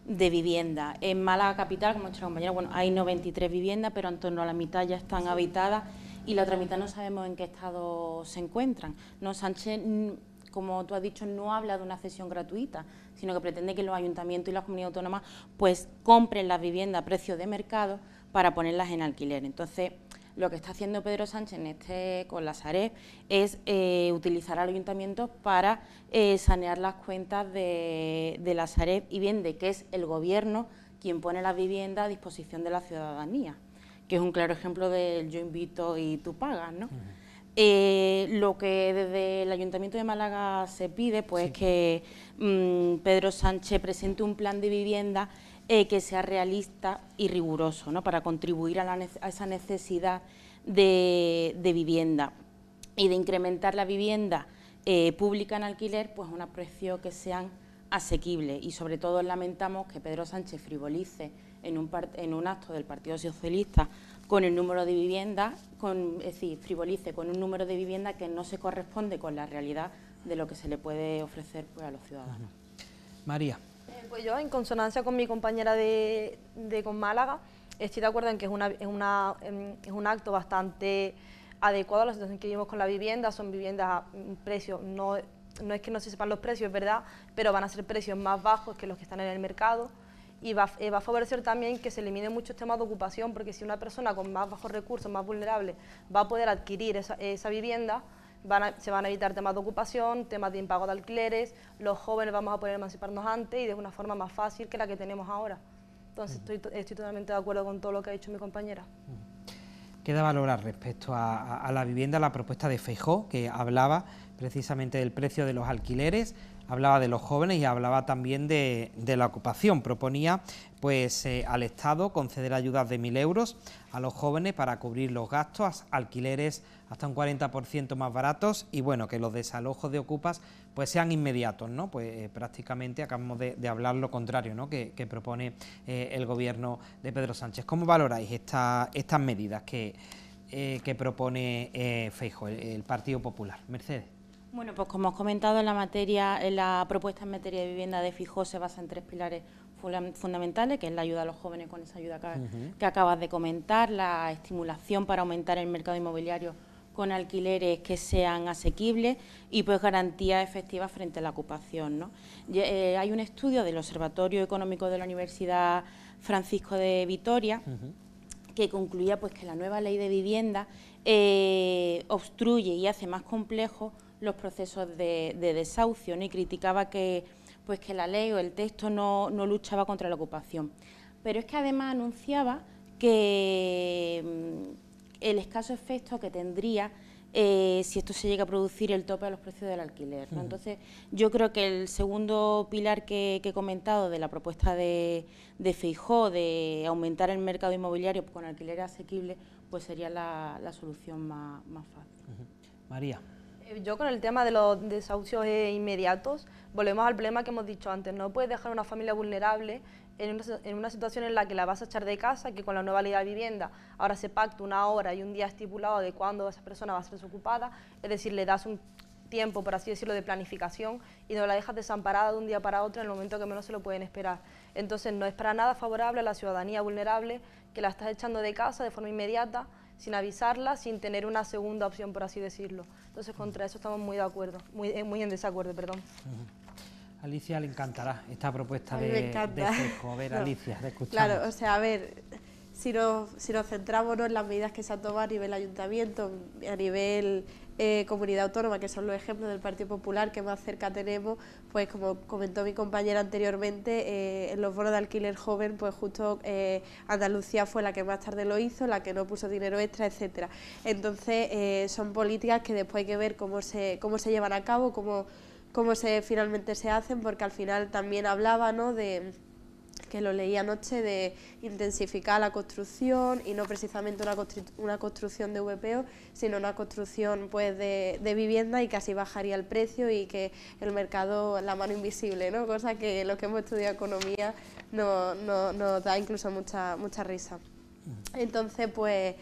vivienda. En Málaga Capital, como ha dicho la compañera, bueno, hay 93 viviendas, pero en torno a la mitad ya están habitadas y la otra mitad no sabemos en qué estado se encuentran. No, Sánchez, mm, como tú has dicho, no habla de una cesión gratuita, sino que pretende que los ayuntamientos y las comunidades autónomas pues compren las viviendas a precio de mercado para ponerlas en alquiler. Entonces, lo que está haciendo Pedro Sánchez en este, con la Sareb es eh, utilizar al ayuntamiento para eh, sanear las cuentas de, de la Sareb y bien de que es el gobierno quien pone la vivienda a disposición de la ciudadanía, que es un claro ejemplo del yo invito y tú pagas, ¿no? Eh, lo que desde el Ayuntamiento de Málaga se pide pues es que mm, Pedro Sánchez presente un plan de vivienda eh, que sea realista y riguroso, ¿no? para contribuir a, esa necesidad de, vivienda y de incrementar la vivienda eh, pública en alquiler pues a un precio que sean asequible. y sobre todo lamentamos que Pedro Sánchez frivolice en un, en un acto del Partido Socialista con el número de viviendas, con, es decir, frivolice con un número de viviendas que no se corresponde con la realidad de lo que se le puede ofrecer pues, a los ciudadanos. María. Pues yo, en consonancia con mi compañera de, de con Málaga, estoy de acuerdo en que es, em, un acto bastante adecuado a la situación que vivimos con la vivienda, son viviendas a precios, no, no es que no se sepan los precios, verdad, pero van a ser precios más bajos que los que están en el mercado y eh, va, a favorecer también que se eliminen muchos temas de ocupación, porque si una persona con más bajos recursos, más vulnerable, va a poder adquirir esa vivienda, se van a evitar temas de ocupación, temas de impago de alquileres, los jóvenes vamos a poder emanciparnos antes y de una forma más fácil que la que tenemos ahora. Entonces estoy, totalmente de acuerdo con todo lo que ha dicho mi compañera. Mm. Queda valorar respecto a, la vivienda la propuesta de Feijó, que hablaba precisamente del precio de los alquileres, hablaba de los jóvenes y hablaba también de, la ocupación. Proponía pues eh, al Estado conceder ayudas de 1.000 euros a los jóvenes para cubrir los gastos, alquileres hasta un 40% más baratos y bueno, que los desalojos de ocupas pues sean inmediatos, ¿no? Pues eh, prácticamente acabamos de, hablar lo contrario, ¿no? Que, propone eh, el gobierno de Pedro Sánchez. ¿Cómo valoráis esta, estas medidas que, propone Feijo, el Partido Popular? Mercedes. Bueno, pues como os comentado, en la materia, eh, la propuesta en materia de vivienda de Fijo se basa en tres pilares fundamentales, que es la ayuda a los jóvenes con esa ayuda que, acabas de comentar, la estimulación para aumentar el mercado inmobiliario con alquileres que sean asequibles y pues garantías efectivas frente a la ocupación. Eh, hay un estudio del Observatorio Económico de la Universidad Francisco de Vitoria que concluía pues que la nueva ley de vivienda eh, obstruye y hace más complejo los procesos de, desahucio ni y criticaba que, pues que la ley o el texto no, no luchaba contra la ocupación. Pero es que además anunciaba que mm, el escaso efecto que tendría eh, si esto se llega a producir el tope a los precios del alquiler. Entonces, yo creo que el segundo pilar que, he comentado de la propuesta de, de de aumentar el mercado inmobiliario con alquiler asequible, pues sería la, solución más, más fácil. María. Eh, yo con el tema de los desahucios inmediatos, volvemos al problema que hemos dicho antes, no puedes dejar a una familia vulnerable en una, situación en la que la vas a echar de casa, que con la nueva ley de vivienda ahora se pacta una hora y un día estipulado de cuándo esa persona va a ser desocupada, es decir, le das un tiempo, por así decirlo, de planificación y no la dejas desamparada de un día para otro en el momento que menos se lo pueden esperar. Entonces no es para nada favorable a la ciudadanía vulnerable que la estás echando de casa de forma inmediata, sin avisarla, sin tener una segunda opción, por así decirlo. Entonces, contra eso estamos muy de acuerdo, muy, eh, en desacuerdo, perdón. Alicia le encantará esta propuesta de, de ver *laughs* Alicia, de escuchar. Claro, o sea, a ver, si nos, si centramos en las medidas que se han tomado a nivel ayuntamiento, a nivel eh, comunidad autónoma, que son los ejemplos del Partido Popular que más cerca tenemos, pues como comentó mi compañera anteriormente, eh, en los bonos de alquiler joven, pues justo eh, Andalucía fue la que más tarde lo hizo, la que no puso dinero extra, etcétera. Entonces son políticas que después hay que ver cómo se, cómo se llevan a cabo, cómo, cómo se finalmente se hacen, porque al final también hablaba ¿no? de que lo leí anoche, de intensificar la construcción y no precisamente una, construcción de VPO, sino una construcción pues, de, de, vivienda y que así bajaría el precio y que el mercado, la mano invisible, ¿no? cosa que los que hemos estudiado economía nos da incluso mucha, mucha risa. Mm. Entonces, pues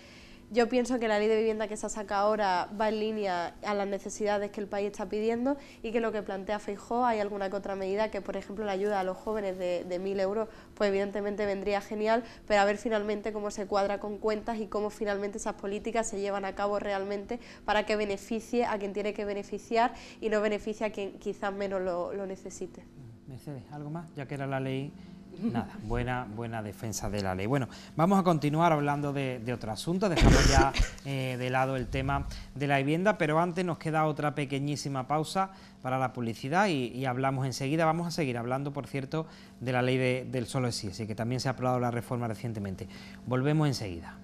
yo pienso que la ley de vivienda que se saca ahora va en línea a las necesidades que el país está pidiendo y que lo que plantea Feijóo, hay alguna que otra medida que, por ejemplo, la ayuda a los jóvenes de, de euros, pues evidentemente vendría genial, pero a ver finalmente cómo se cuadra con cuentas y cómo finalmente esas políticas se llevan a cabo realmente para que beneficie a quien tiene que beneficiar y no beneficie a quien quizás menos lo, lo necesite. Mercedes, ¿algo más? Ya que era la ley Nada, buena, buena defensa de la ley. Bueno, vamos a continuar hablando de, otro asunto, dejamos ya *coughs* eh, de lado el tema de la vivienda, pero antes nos queda otra pequeñísima pausa para la publicidad y, hablamos enseguida, vamos a seguir hablando, por cierto, de la ley del solo sí, que también se ha aprobado la reforma recientemente. Volvemos enseguida.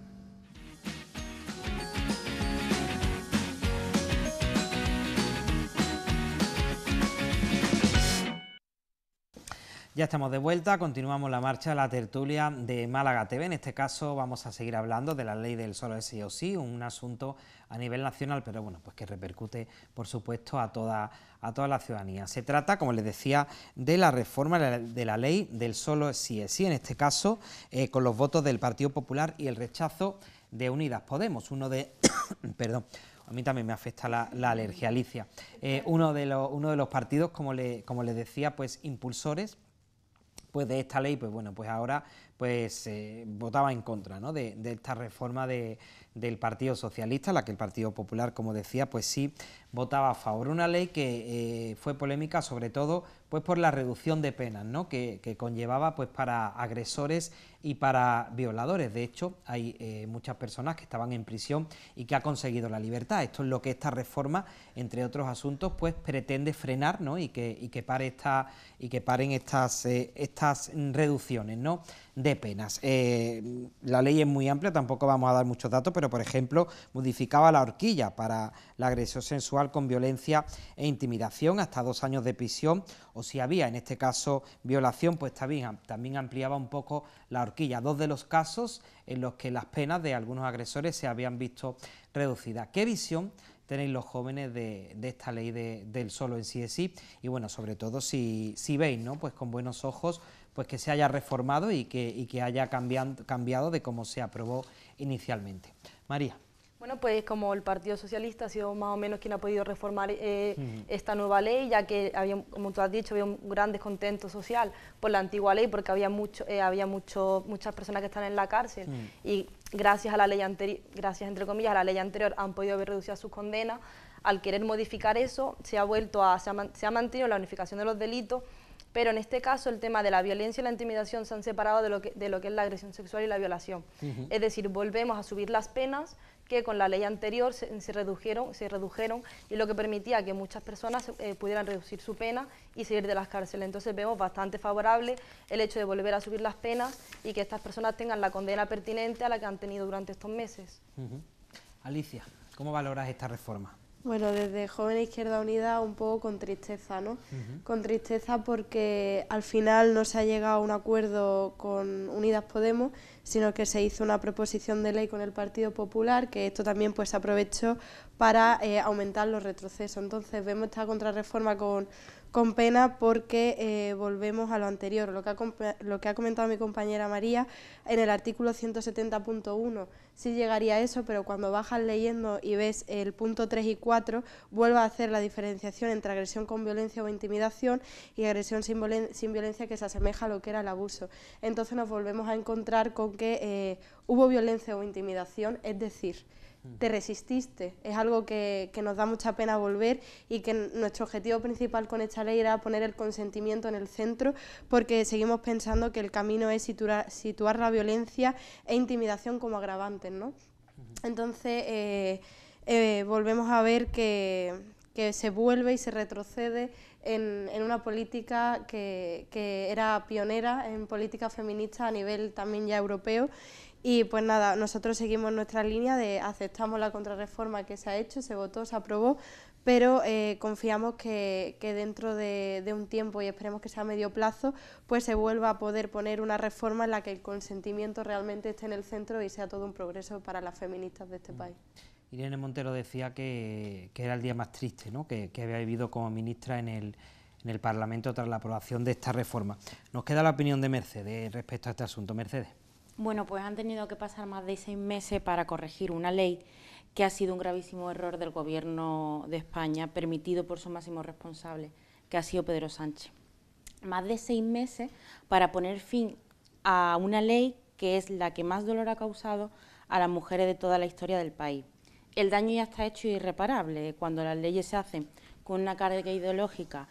Ya estamos de vuelta, continuamos la marcha, la tertulia de Málaga TV. En este caso vamos a seguir hablando de la ley del solo sí o sí, un asunto a nivel nacional, pero bueno, pues que repercute, por supuesto, a toda, a toda la ciudadanía. Se trata, como les decía, de la reforma de la ley del solo sí es sí, en este caso, eh, con los votos del Partido Popular y el rechazo de Unidas Podemos, uno de... *coughs* perdón, a mí también me afecta la, alergia, Alicia. Eh, uno, de los, uno de los partidos, como, como les decía, pues impulsores pues de esta ley, pues bueno, pues ahora pues eh, votaba en contra ¿no? de, esta reforma del Partido Socialista, la que el Partido Popular, como decía, pues sí votaba a favor. Una ley que eh, fue polémica sobre todo pues por la reducción de penas ¿no? que, conllevaba pues para agresores y para violadores. De hecho, hay eh, muchas personas que estaban en prisión y que ha conseguido la libertad. Esto es lo que esta reforma, entre otros asuntos, pues pretende frenar ¿no? y, que, que pare esta, y que paren estas, eh, estas reducciones ¿no? de penas. Eh, la ley es muy amplia, tampoco vamos a dar muchos datos, pero por ejemplo, modificaba la horquilla para la agresión sexual con violencia e intimidación hasta dos años de prisión si había, en este caso, violación, pues también, también ampliaba un poco la horquilla. Dos de los casos en los que las penas de algunos agresores se habían visto reducidas. ¿Qué visión tenéis los jóvenes de, esta ley del solo en sí de sí? Y bueno, sobre todo si, veis, ¿no? Pues con buenos ojos pues que se haya reformado y que, que haya cambiado, cambiado de cómo se aprobó inicialmente. María. Bueno, pues como el Partido Socialista ha sido más o menos quien ha podido reformar eh, esta nueva ley, ya que había, como tú has dicho, había un gran descontento social por la antigua ley, porque había mucho, eh, había mucho, muchas personas que están en la cárcel y gracias a la ley anterior, gracias entre comillas a la ley anterior, han podido haber reducido sus condenas. Al querer modificar eso, se ha vuelto a, se ha, mantenido la unificación de los delitos pero en este caso el tema de la violencia y la intimidación se han separado de lo que, de lo que es la agresión sexual y la violación. Es decir, volvemos a subir las penas, que con la ley anterior se, redujeron, se redujeron y lo que permitía que muchas personas eh, pudieran reducir su pena y salir de las cárceles. Entonces vemos bastante favorable el hecho de volver a subir las penas y que estas personas tengan la condena pertinente a la que han tenido durante estos meses. Alicia, ¿cómo valoras esta reforma? Bueno, desde Joven e Izquierda Unida un poco con tristeza, ¿no? Con tristeza porque al final no se ha llegado a un acuerdo con Unidas Podemos, sino que se hizo una proposición de ley con el Partido Popular, que esto también pues aprovechó para eh, aumentar los retrocesos. Entonces vemos esta contrarreforma con con pena porque eh, volvemos a lo anterior, lo que, ha comentado mi compañera María en el artículo 170.1. Sí llegaría a eso, pero cuando bajas leyendo y ves el punto 3 y 4, vuelve a hacer la diferenciación entre agresión con violencia o intimidación y agresión sin, violencia que se asemeja a lo que era el abuso. Entonces nos volvemos a encontrar con que eh, hubo violencia o intimidación, es decir, te resististe. Es algo que, nos da mucha pena volver y que nuestro objetivo principal con esta ley era poner el consentimiento en el centro porque seguimos pensando que el camino es situar, la violencia e intimidación como agravantes. ¿no? Entonces, eh, eh, volvemos a ver que, se vuelve y se retrocede en, una política que, que, era pionera en política feminista a nivel también ya europeo y pues nada, nosotros seguimos nuestra línea de aceptamos la contrarreforma que se ha hecho, se votó, se aprobó, pero eh, confiamos que, dentro de, un tiempo y esperemos que sea a medio plazo, pues se vuelva a poder poner una reforma en la que el consentimiento realmente esté en el centro y sea todo un progreso para las feministas de este mm. país. Irene Montero decía que, era el día más triste ¿no? que, había vivido como ministra en el, en el Parlamento tras la aprobación de esta reforma. Nos queda la opinión de Mercedes respecto a este asunto. Mercedes. Bueno, pues han tenido que pasar más de seis meses para corregir una ley que ha sido un gravísimo error del Gobierno de España, permitido por su máximo responsable, que ha sido Pedro Sánchez. Más de seis meses para poner fin a una ley que es la que más dolor ha causado a las mujeres de toda la historia del país. El daño ya está hecho irreparable cuando las leyes se hacen con una carga ideológica,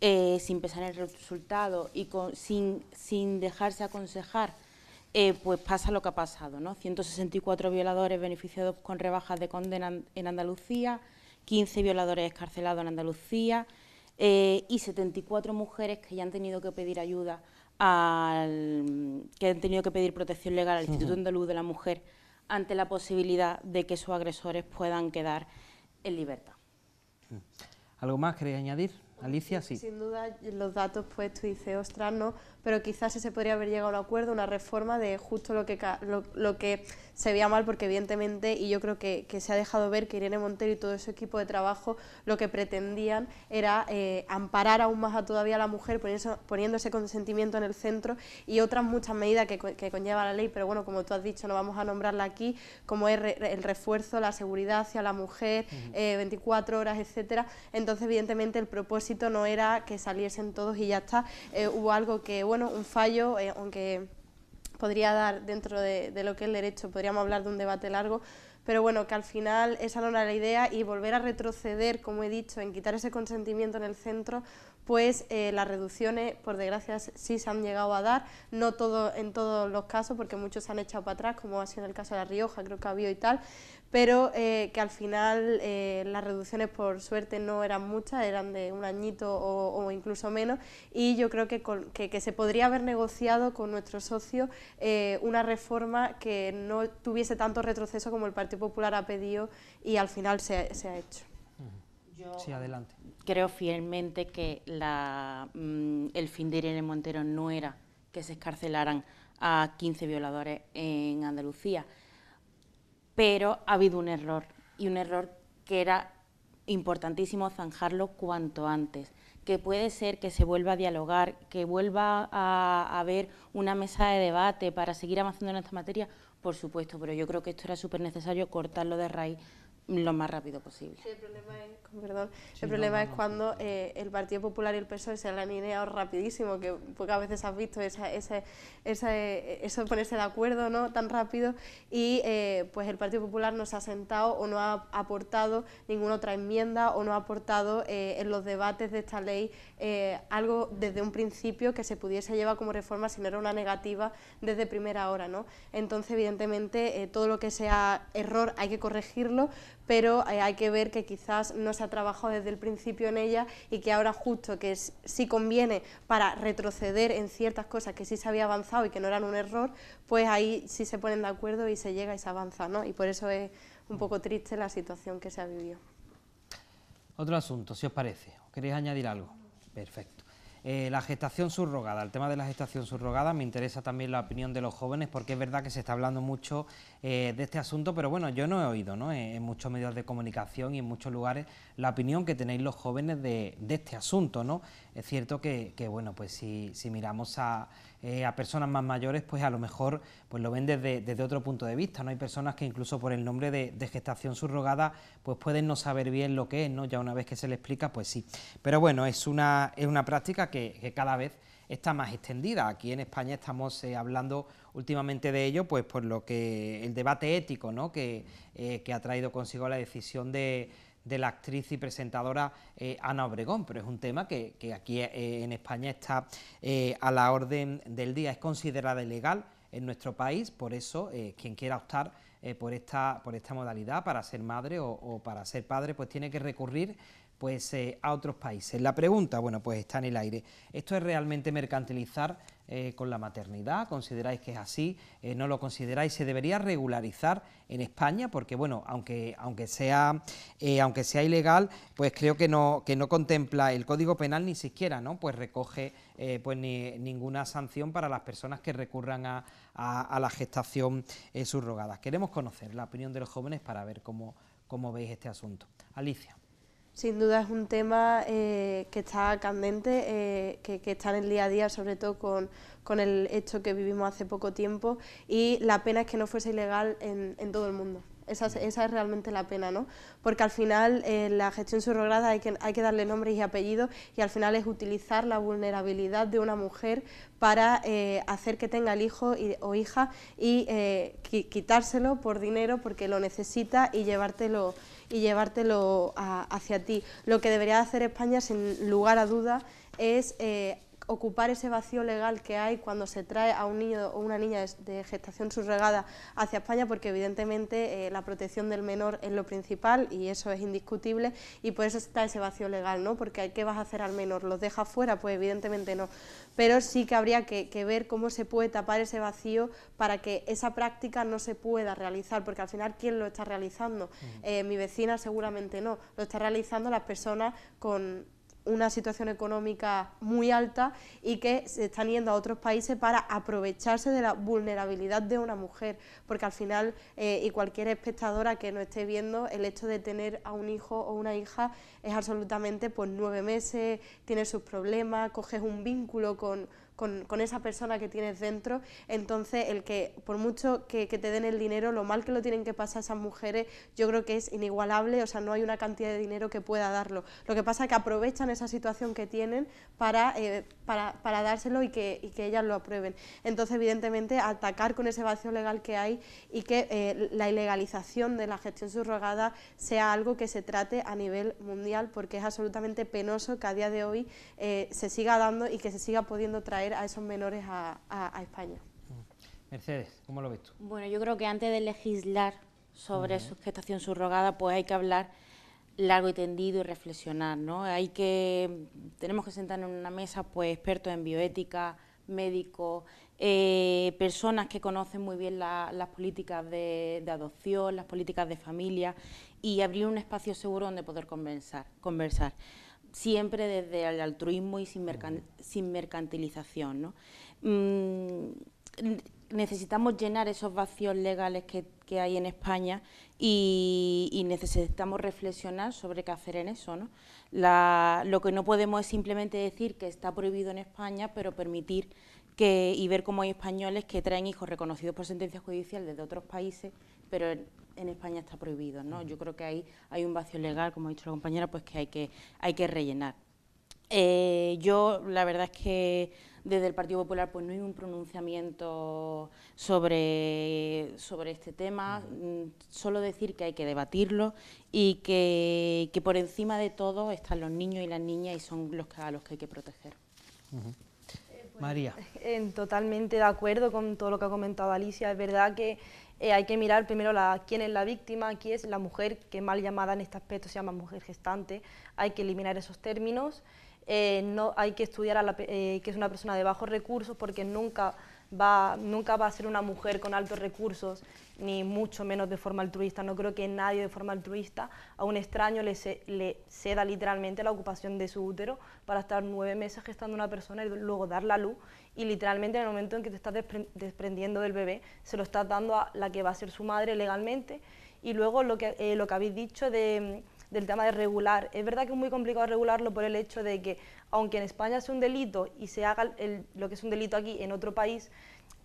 eh, sin pensar el resultado y sin, sin dejarse aconsejar eh, pues pasa lo que ha pasado, ¿no? 164 violadores beneficiados con rebajas de condena en Andalucía, 15 violadores escarcelados en Andalucía eh, y 74 mujeres que ya han tenido que pedir ayuda, al, que han tenido que pedir protección legal al Instituto Andaluz de la Mujer ante la posibilidad de que sus agresores puedan quedar en libertad. ¿Algo más queréis añadir? Alicia, sí. Sin duda, los datos, pues tú dices, ostras, no, pero quizás se podría haber llegado a un acuerdo, una reforma de justo lo que, lo que se veía mal porque evidentemente, y yo creo que, que, se ha dejado ver que Irene Montero y todo su equipo de trabajo lo que pretendían era eh, amparar aún más a todavía la mujer poniéndose, ese consentimiento en el centro y otras muchas medidas que, conlleva la ley, pero bueno, como tú has dicho, no vamos a nombrarla aquí, como es el refuerzo, la seguridad hacia la mujer, 24 eh, horas, etcétera. Entonces, evidentemente, el propósito no era que saliesen todos y ya está. Eh, hubo algo que, bueno, un fallo, aunque podría dar dentro de, lo que es el derecho, podríamos hablar de un debate largo, pero bueno, que al final esa no era la idea y volver a retroceder, como he dicho, en quitar ese consentimiento en el centro, pues eh, las reducciones, por desgracia, sí se han llegado a dar, no todo, en todos los casos, porque muchos se han echado para atrás, como ha sido el caso de La Rioja, creo que ha habido y tal, pero eh, que al final eh, las reducciones por suerte no eran muchas, eran de un añito o, incluso menos y yo creo que, se podría haber negociado con nuestro socio eh, una reforma que no tuviese tanto retroceso como el Partido Popular ha pedido y al final se, ha hecho. sí, adelante. creo fielmente que mm, el fin de Irene Montero no era que se escarcelaran a 15 violadores en Andalucía, pero ha habido un error y un error que era importantísimo zanjarlo cuanto antes, que puede ser que se vuelva a dialogar, que vuelva a, haber una mesa de debate para seguir avanzando en esta materia, por supuesto, pero yo creo que esto era súper necesario cortarlo de raíz lo más rápido posible. el problema es, cuando el Partido Popular y el PSOE se han alineado rapidísimo, que pocas veces has visto esa, eso ponerse de acuerdo no tan rápido, y eh, pues el Partido Popular no se ha sentado o no ha aportado ninguna otra enmienda o no ha aportado eh, en los debates de esta ley eh, algo desde un principio que se pudiese llevar como reforma si no era una negativa desde primera hora. ¿no? Entonces, evidentemente, todo lo que sea error hay que corregirlo, pero eh, hay que ver que quizás no se ha trabajado desde el principio en ella y que ahora justo que sí conviene para retroceder en ciertas cosas que sí se había avanzado y que no eran un error, pues ahí sí se ponen de acuerdo y se llega y se avanza, ¿no? Y por eso es un poco triste la situación que se ha vivido. Otro asunto, si os parece. ¿Queréis añadir algo? Perfecto. Eh, la gestación subrogada, el tema de la gestación subrogada, me interesa también la opinión de los jóvenes porque es verdad que se está hablando mucho eh, de este asunto, pero bueno, yo no he oído ¿no? En, muchos medios de comunicación y en muchos lugares la opinión que tenéis los jóvenes de, de este asunto. ¿no? Es cierto que, que bueno, pues si, si miramos a eh, a personas más mayores, pues a lo mejor pues lo ven desde, otro punto de vista. ¿no? Hay personas que incluso por el nombre de, gestación subrogada, pues pueden no saber bien lo que es, ¿no? Ya una vez que se le explica, pues sí. Pero bueno, es una, es una práctica que, cada vez está más extendida. Aquí en España estamos eh, hablando últimamente de ello, pues por lo que el debate ético, ¿no? Que, eh, que ha traído consigo la decisión de de la actriz y presentadora eh, Ana Obregón, pero es un tema que, aquí eh, en España está eh, a la orden del día, es considerada ilegal en nuestro país, por eso quien quiera optar por, esta, por esta modalidad para ser madre o para ser padre, pues tiene que recurrir pues, eh, a otros países. La pregunta, bueno, pues está en el aire. ¿Esto es realmente mercantilizar eh, con la maternidad? ¿Consideráis que es así? Eh, ¿No lo consideráis? ¿Se debería regularizar en España? Porque, bueno, aunque, aunque, sea, aunque sea ilegal, pues creo que no, que no contempla el Código Penal ni siquiera, ¿no? Pues recoge pues ninguna sanción para las personas que recurran a, a, la gestación subrogada. Queremos conocer la opinión de los jóvenes para ver cómo, cómo veis este asunto. Alicia. Sin duda es un tema eh, que está candente, eh, que, está en el día a día, sobre todo con, con, el hecho que vivimos hace poco tiempo, y la pena es que no fuese ilegal en, en todo el mundo. Esa es, realmente la pena, ¿no? Porque al final eh, la gestión subrogada hay que, hay que darle nombres y apellidos y al final es utilizar la vulnerabilidad de una mujer para eh, hacer que tenga el hijo o hija y eh, quitárselo por dinero porque lo necesita y llevártelo, y llevártelo hacia ti. Lo que debería hacer España, sin lugar a duda es ocupar ese vacío legal que hay cuando se trae a un niño o una niña de gestación subrogada hacia España, porque evidentemente eh, la protección del menor es lo principal y eso es indiscutible y por eso está ese vacío legal, ¿no? Porque ¿qué vas a hacer al menor? ¿Los dejas fuera? Pues evidentemente no. Pero sí que habría que, ver cómo se puede tapar ese vacío para que esa práctica no se pueda realizar, porque al final, ¿quién lo está realizando? Mm. Eh, mi vecina seguramente no, lo está realizando las personas con una situación económica muy alta y que se están yendo a otros países para aprovecharse de la vulnerabilidad de una mujer, porque al final, eh, y cualquier espectadora que no esté viendo, el hecho de tener a un hijo o una hija es absolutamente pues nueve meses, tiene sus problemas, coges un vínculo con con, esa persona que tienes dentro. Entonces, el que, por mucho que, te den el dinero, lo mal que lo tienen que pasar esas mujeres, yo creo que es inigualable, o sea, no hay una cantidad de dinero que pueda darlo. Lo que pasa es que aprovechan esa situación que tienen para, eh, para, dárselo y que, que, ellas lo aprueben. Entonces, evidentemente, atacar con ese vacío legal que hay y que eh, la ilegalización de la gestión subrogada sea algo que se trate a nivel mundial, porque es absolutamente penoso que a día de hoy eh, se siga dando y que se siga pudiendo traer a esos menores a, España. Mm. Mercedes, ¿cómo lo ves tú? Bueno, yo creo que antes de legislar sobre su gestación subrogada, pues hay que hablar largo y tendido y reflexionar, ¿no? Hay que, tenemos que sentarnos en una mesa, pues, expertos en bioética, médicos, eh, personas que conocen muy bien las políticas de, adopción, las políticas de familia y abrir un espacio seguro donde poder conversar siempre desde el altruismo y sin, mercantilización. Mm, necesitamos llenar esos vacíos legales que, hay en España y, necesitamos reflexionar sobre qué hacer en eso. lo que no podemos es simplemente decir que está prohibido en España, pero permitir que, y ver cómo hay españoles que traen hijos reconocidos por sentencia judicial desde otros países pero en España está prohibido, ¿no? Yo creo que hay un vacío legal, como ha dicho la compañera, pues que hay que, hay que rellenar. Eh, yo, la verdad es que desde el Partido Popular pues no hay un pronunciamiento sobre, sobre este tema, mm, solo decir que hay que debatirlo y que, por encima de todo están los niños y las niñas y son los que, a los que hay que proteger. María. En, totalmente de acuerdo con todo lo que ha comentado Alicia. Es verdad que eh, hay que mirar primero la, quién es la víctima, quién es la mujer, que mal llamada en este aspecto se llama mujer gestante. Hay que eliminar esos términos. Eh, no, hay que estudiar a la, eh, que es una persona de bajos recursos porque nunca va, nunca va a ser una mujer con altos recursos, ni mucho menos de forma altruista. No creo que nadie de forma altruista a un extraño le, le ceda literalmente la ocupación de su útero para estar nueve meses gestando una persona y luego dar la luz. Y literalmente en el momento en que te estás desprendiendo del bebé, se lo estás dando a la que va a ser su madre legalmente. Y luego lo que, eh, lo que habéis dicho de del tema de regular. Es verdad que es muy complicado regularlo por el hecho de que, aunque en España sea un delito y se haga lo que es un delito aquí en otro país,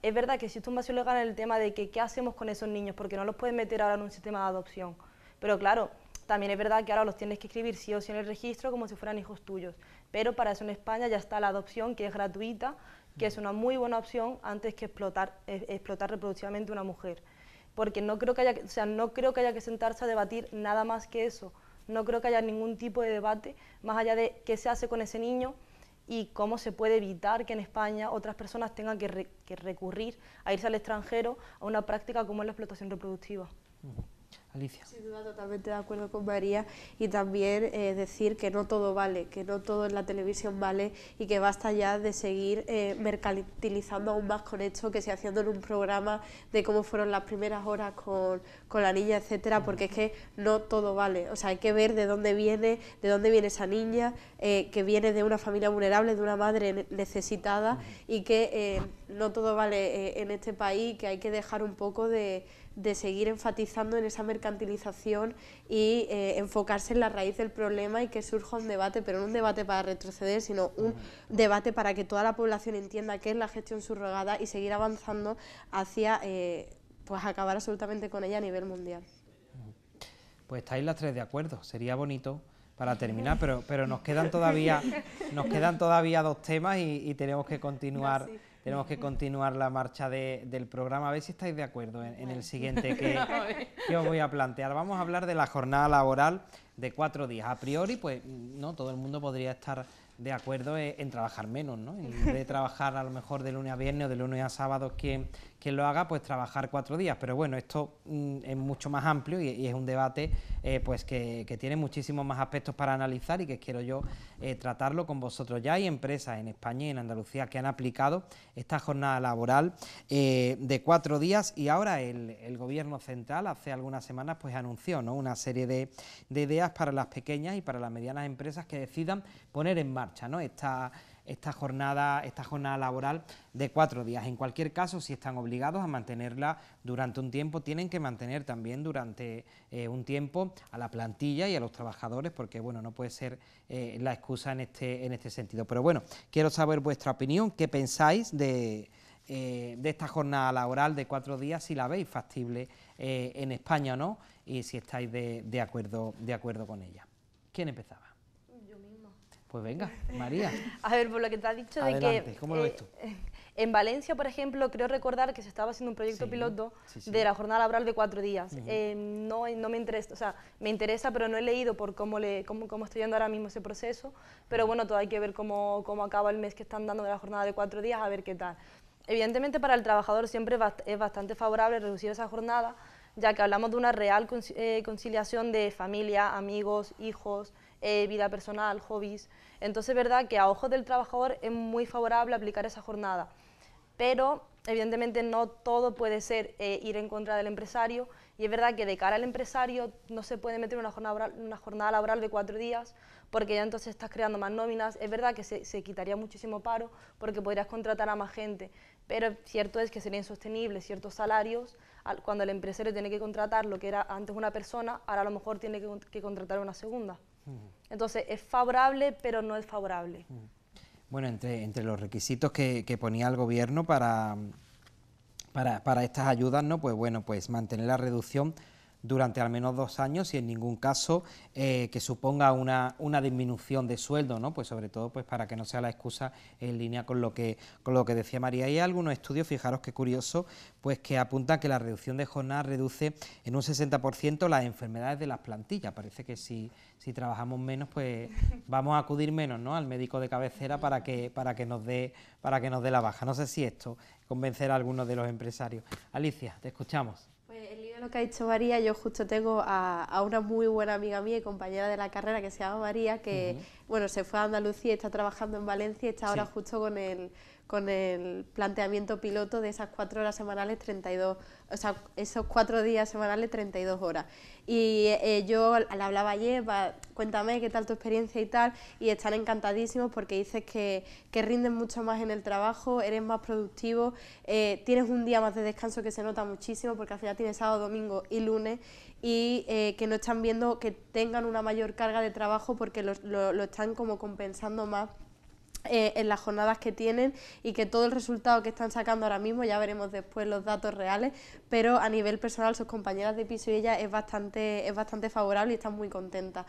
es verdad que existe un vacío legal en el tema de que qué hacemos con esos niños, porque no los pueden meter ahora en un sistema de adopción. Pero claro, también es verdad que ahora los tienes que escribir sí o sí en el registro como si fueran hijos tuyos. Pero para eso en España ya está la adopción, que es gratuita, que es una muy buena opción antes que explotar, e, explotar reproductivamente una mujer. Porque no creo, que haya, sea, no creo que haya que sentarse a debatir nada más que eso no creo que haya ningún tipo de debate más allá de qué se hace con ese niño y cómo se puede evitar que en España otras personas tengan que, recurrir a irse al extranjero a una práctica como es la explotación reproductiva. Alicia. Sin duda, totalmente de acuerdo con María y también eh, decir que no todo vale, que no todo en la televisión vale y que basta ya de seguir eh, mercantilizando aún más con esto que se haciendo en un programa de cómo fueron las primeras horas con, con, la niña, etcétera, porque es que no todo vale. O sea, hay que ver de dónde viene, de dónde viene esa niña, eh, que viene de una familia vulnerable, de una madre necesitada y que no todo vale en este país, que hay que dejar un poco de de seguir enfatizando en esa mercantilización y eh, enfocarse en la raíz del problema y que surja un debate, pero no un debate para retroceder, sino un debate para que toda la población entienda qué es la gestión subrogada y seguir avanzando hacia eh, pues acabar absolutamente con ella a nivel mundial. Pues estáis las tres de acuerdo, sería bonito para terminar, pero, pero nos, quedan todavía, *laughs* nos quedan todavía dos temas y, tenemos que continuar. Tenemos que continuar la marcha del programa, a ver si estáis de acuerdo en, el siguiente *laughs* eh. que, os voy a plantear. Vamos a hablar de la jornada laboral de cuatro días. A priori, pues no todo el mundo podría estar de acuerdo en, trabajar menos, ¿no? En vez de trabajar a lo mejor de lunes a viernes o de lunes a sábado, que que lo haga, pues trabajar cuatro días. Pero bueno, esto mm, es mucho más amplio y, es un debate eh, pues que, tiene muchísimos más aspectos para analizar y que quiero yo eh, tratarlo con vosotros. Ya hay empresas en España y en Andalucía que han aplicado esta jornada laboral eh, de cuatro días y ahora el, gobierno central hace algunas semanas pues anunció ¿no? una serie de, ideas para las pequeñas y para las medianas empresas que decidan poner en marcha ¿no? esta esta jornada, esta jornada laboral de cuatro días. En cualquier caso, si están obligados a mantenerla durante un tiempo, tienen que mantener también durante eh, un tiempo a la plantilla y a los trabajadores, porque bueno, no puede ser eh, la excusa en este, en este sentido. Pero bueno, quiero saber vuestra opinión, qué pensáis de... Eh, esta jornada laboral de cuatro días, si la veis factible en España o no, y si estáis de, acuerdo, de acuerdo con ella. ¿Quién empezaba? Pues venga, María. *laughs* A ver, por lo que te has dicho de que... ¿cómo lo ves tú? Eh, eh, en Valencia, por ejemplo, creo recordar que se estaba haciendo un proyecto piloto de la jornada laboral de cuatro días. Eh, no, no me interesa, o sea, me interesa, pero no he leído por cómo, le, cómo, cómo estoy yendo ahora mismo ese proceso. Pero bueno, todo hay que ver cómo, cómo acaba el mes que están dando de la jornada de cuatro días, a ver qué tal. Evidentemente, para el trabajador siempre es bastante favorable reducir esa jornada, ya que hablamos de una real conciliación de familia, amigos, hijos, eh, vida personal, hobbies. Entonces, es verdad que a ojos del trabajador es muy favorable aplicar esa jornada, pero evidentemente no todo puede ser eh, ir en contra del empresario y es verdad que de cara al empresario no se puede meter una jornada, laboral, una jornada laboral de cuatro días porque ya entonces estás creando más nóminas, es verdad que se, quitaría muchísimo paro porque podrías contratar a más gente, pero cierto es que serían insostenible ciertos salarios cuando el empresario tiene que contratar lo que era antes una persona, ahora a lo mejor tiene que, que contratar una segunda. Entonces, es favorable, pero no es favorable. Bueno, entre, los requisitos que, ponía el gobierno para, para, estas ayudas, ¿no? Pues bueno, pues mantener la reducción durante al menos dos años y en ningún caso eh, que suponga una, disminución de sueldo, ¿no? Pues sobre todo pues para que no sea la excusa en línea con lo que, con lo que decía María. Hay algunos estudios, fijaros qué curioso, pues que apuntan que la reducción de jornada reduce en un 60% las enfermedades de las plantillas. Parece que si, trabajamos menos, pues *laughs* vamos a acudir menos ¿no? al médico de cabecera para que, para que nos dé para que nos dé la baja. No sé si esto convencerá a algunos de los empresarios. Alicia, te escuchamos lo que ha dicho María, yo justo tengo a, una muy buena amiga mía y compañera de la carrera que se llama María, que bueno, se fue a Andalucía está trabajando en Valencia y está ahora justo con el, con el planteamiento piloto de esas cuatro horas semanales, 32, o sea, esos cuatro días semanales, 32 horas. Y eh, yo le hablaba ayer, cuéntame qué tal tu experiencia y tal, y están encantadísimos porque dices que, que rinden mucho más en el trabajo, eres más productivo, eh, tienes un día más de descanso que se nota muchísimo porque al final tienes sábado, domingo y lunes, y eh, que no están viendo que tengan una mayor carga de trabajo porque lo, lo están como compensando más eh, en las jornadas que tienen y que todo el resultado que están sacando ahora mismo, ya veremos después los datos reales, pero a nivel personal sus compañeras de piso y ella es bastante, es bastante favorable y están muy contentas.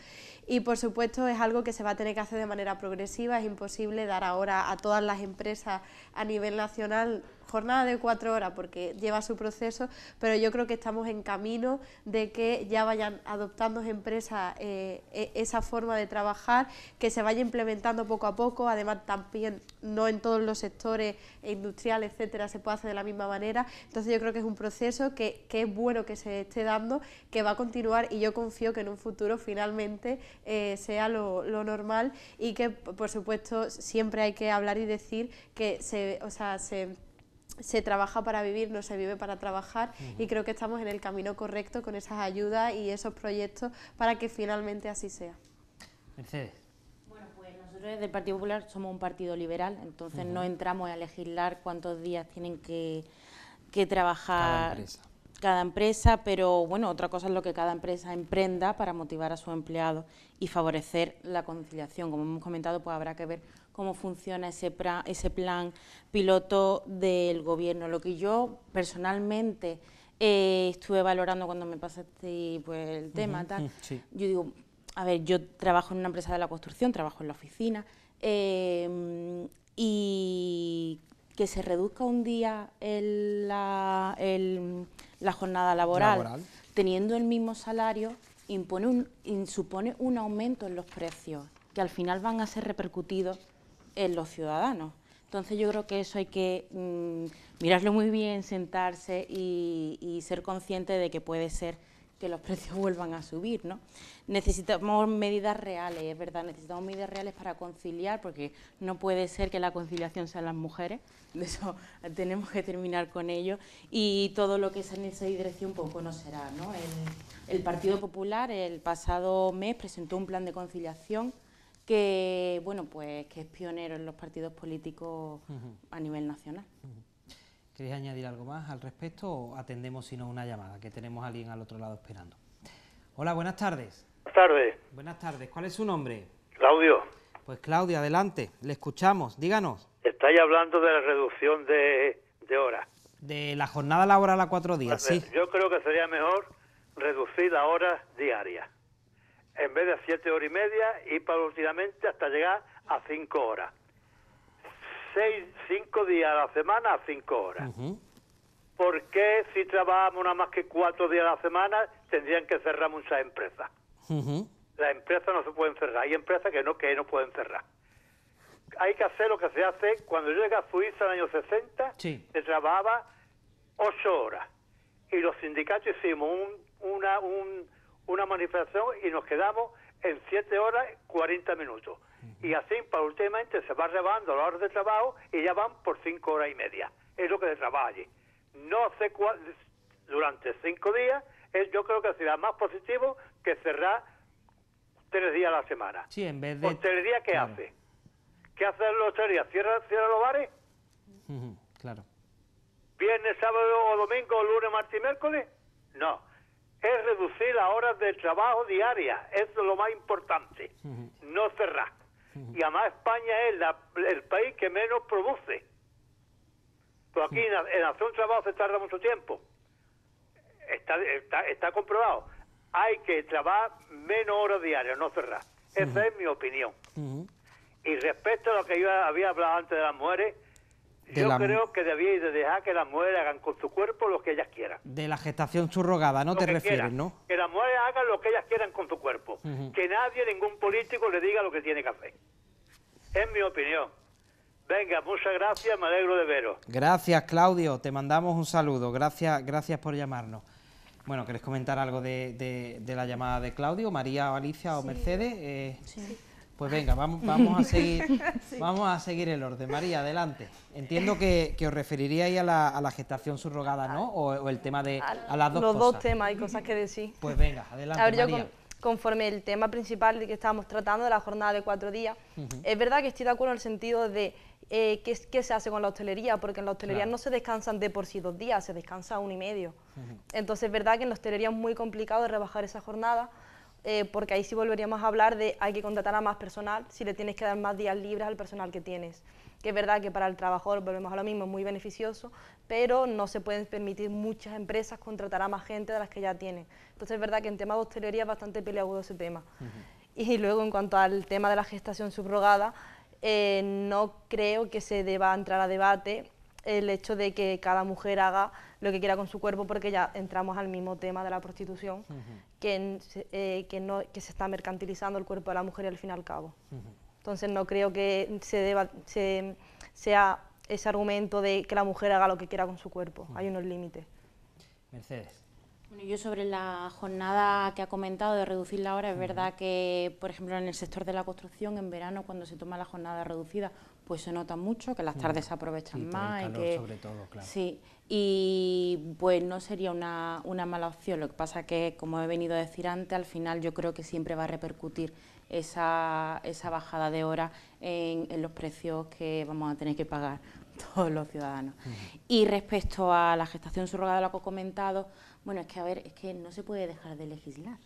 Y por supuesto es algo que se va a tener que hacer de manera progresiva, es imposible dar ahora a todas las empresas a nivel nacional jornada de cuatro horas porque lleva su proceso, pero yo creo que estamos en camino de que ya vayan adoptando empresas eh, e, esa forma de trabajar, que se vaya implementando poco a poco, además también no en todos los sectores industriales, etcétera, se puede hacer de la misma manera, entonces yo creo que es un proceso que, es bueno que se esté dando, que va a continuar y yo confío que en un futuro finalmente eh, sea lo, lo normal y que por supuesto siempre hay que hablar y decir que se, o sea, se se trabaja para vivir, no se vive para trabajar y creo que estamos en el camino correcto con esas ayudas y esos proyectos para que finalmente así sea. Mercedes. Bueno, pues nosotros desde Partido Popular somos un partido liberal, entonces no entramos a legislar cuántos días tienen que, trabajar cada empresa. cada empresa, pero bueno, otra cosa es lo que cada empresa emprenda para motivar a su empleado y favorecer la conciliación. Como hemos comentado, pues habrá que ver cómo funciona ese, ese plan piloto del gobierno. Lo que yo personalmente eh, estuve valorando cuando me pasaste pues, el tema, *laughs* yo digo, a ver, yo trabajo en una empresa de la construcción, trabajo en la oficina, em, y que se reduzca un día la, jornada laboral, teniendo el mismo salario, impone supone un aumento en los precios, que al final van a ser repercutidos en los ciudadanos. Entonces yo creo que eso hay que mm, mirarlo muy bien, sentarse y, ser consciente de que puede ser que los *laughs* precios vuelvan a subir, ¿no? Necesitamos medidas reales, es verdad, necesitamos medidas reales para conciliar, porque no puede ser que la conciliación sean las mujeres, *laughs* de eso tenemos que terminar con ello, y todo lo que es en esa dirección poco pues, no será, ¿no? el Partido Popular el pasado mes presentó un plan de conciliación que bueno pues que es pionero en los partidos políticos a nivel nacional. ¿Queréis añadir algo más al respecto o atendemos si no una llamada que tenemos a alguien al otro lado esperando? Hola, buenas tardes. Buenas tardes. Buenas tardes. ¿Cuál es su nombre? Claudio. Pues Claudio, adelante, le escuchamos, díganos. Estáis hablando de la reducción de, horas. De la jornada laboral a cuatro días, sí. Yo creo que sería mejor reducir la horas diaria en vez de siete horas y media, ...y paulatinamente hasta llegar a cinco horas. Seis, cinco días a la semana a cinco horas. ...porque ¿Por qué si trabajamos nada más que cuatro días a la semana tendrían que cerrar muchas empresas? Las empresas no se pueden cerrar. Hay empresas que no, que no pueden cerrar. Hay que hacer lo que se hace. Cuando yo llegué a Suiza en el año 60, se trabajaba ocho horas. Y los sindicatos hicimos una, un, una manifestación y nos quedamos en 7 horas 40 minutos. Y así, para últimamente, se va rebando la horas de trabajo y ya van por 5 horas y media. Es lo que se trabaja No sé cuál, durante 5 días, es, yo creo que será más positivo que cerrar 3 días a la semana. Sí, en vez de. Pues, qué hace? ¿Qué hace los hostelería? ¿Cierra, ¿Cierra los bares? claro. ¿Viernes, sábado o domingo, lunes, martes y miércoles? No es reducir las horas de trabajo diaria. Eso es lo más importante. No cerrar. Y además España es el país que menos produce. Pues aquí en, hacer un trabajo se tarda mucho tiempo. Está, comprobado. Hay que trabajar menos horas diarias, no cerrar. Esa es mi opinión. Y respecto a lo que yo había hablado antes de las mujeres, yo creo que y de dejar que las mujeres hagan con su cuerpo lo que ellas quieran. De la gestación subrogada, ¿no te refieres, no? Que las mujeres hagan lo que ellas quieran con su cuerpo. Que nadie, ningún político le diga lo que tiene que hacer. Es mi opinión. Venga, muchas gracias, me alegro de veros. Gracias, Claudio, te mandamos un saludo. Gracias, gracias por llamarnos. Bueno, ¿queréis comentar algo de, de, la llamada de Claudio, María, Alicia o Mercedes? Eh, sí. Pues venga, vamos, vamos, a seguir, *laughs* vamos a seguir el orden. María, adelante. Entiendo que, que os referiríais a la, a la, gestación subrogada, ¿no? O, el tema de a las dos Los dos temas, y cosas que decir. Pues venga, adelante, a ver, yo conforme el tema principal de que estábamos tratando, de la jornada de cuatro días, es verdad que estoy de acuerdo en el sentido de eh, ¿qué, se hace con la hostelería, porque en la hostelería no se descansan de por sí dos días, se descansa uno y medio. Entonces es verdad que en la hostelería es muy complicado rebajar esa jornada, eh, porque ahí sí volveríamos a hablar de hay que contratar a más personal si le tienes que dar más días libres al personal que tienes. Que es verdad que para el trabajador, volvemos a lo mismo, es muy beneficioso, pero no se pueden permitir muchas empresas contratar a más gente de las que ya tienen. Entonces es verdad que en tema de hostelería es bastante peleagudo ese tema. Y luego en cuanto al tema de la gestación subrogada, eh, no creo que se deba entrar a debate el hecho de que cada mujer haga lo que quiera con su cuerpo, porque ya entramos al mismo tema de la prostitución, eh, que, no, que se está mercantilizando el cuerpo de la mujer y al fin y al cabo. Entonces no creo que se deba, sea ese argumento de que la mujer haga lo que quiera con su cuerpo, hay unos límites. Mercedes. Bueno, yo sobre la jornada que ha comentado de reducir la hora, es verdad que, por ejemplo, en el sector de la construcción, en verano, cuando se toma la jornada reducida pues se nota mucho, que las mm. tardes se aprovechan más. que, sobre todo, claro. Sí, y pues no sería una, mala opción, lo que pasa que, como he venido a decir antes, al final yo creo que siempre va a repercutir esa, bajada de hora en, los precios que vamos a tener que pagar *laughs* todos los ciudadanos. Y respecto a la gestación subrogada, lo que he comentado, bueno, es que a ver, es que no se puede dejar de legislar,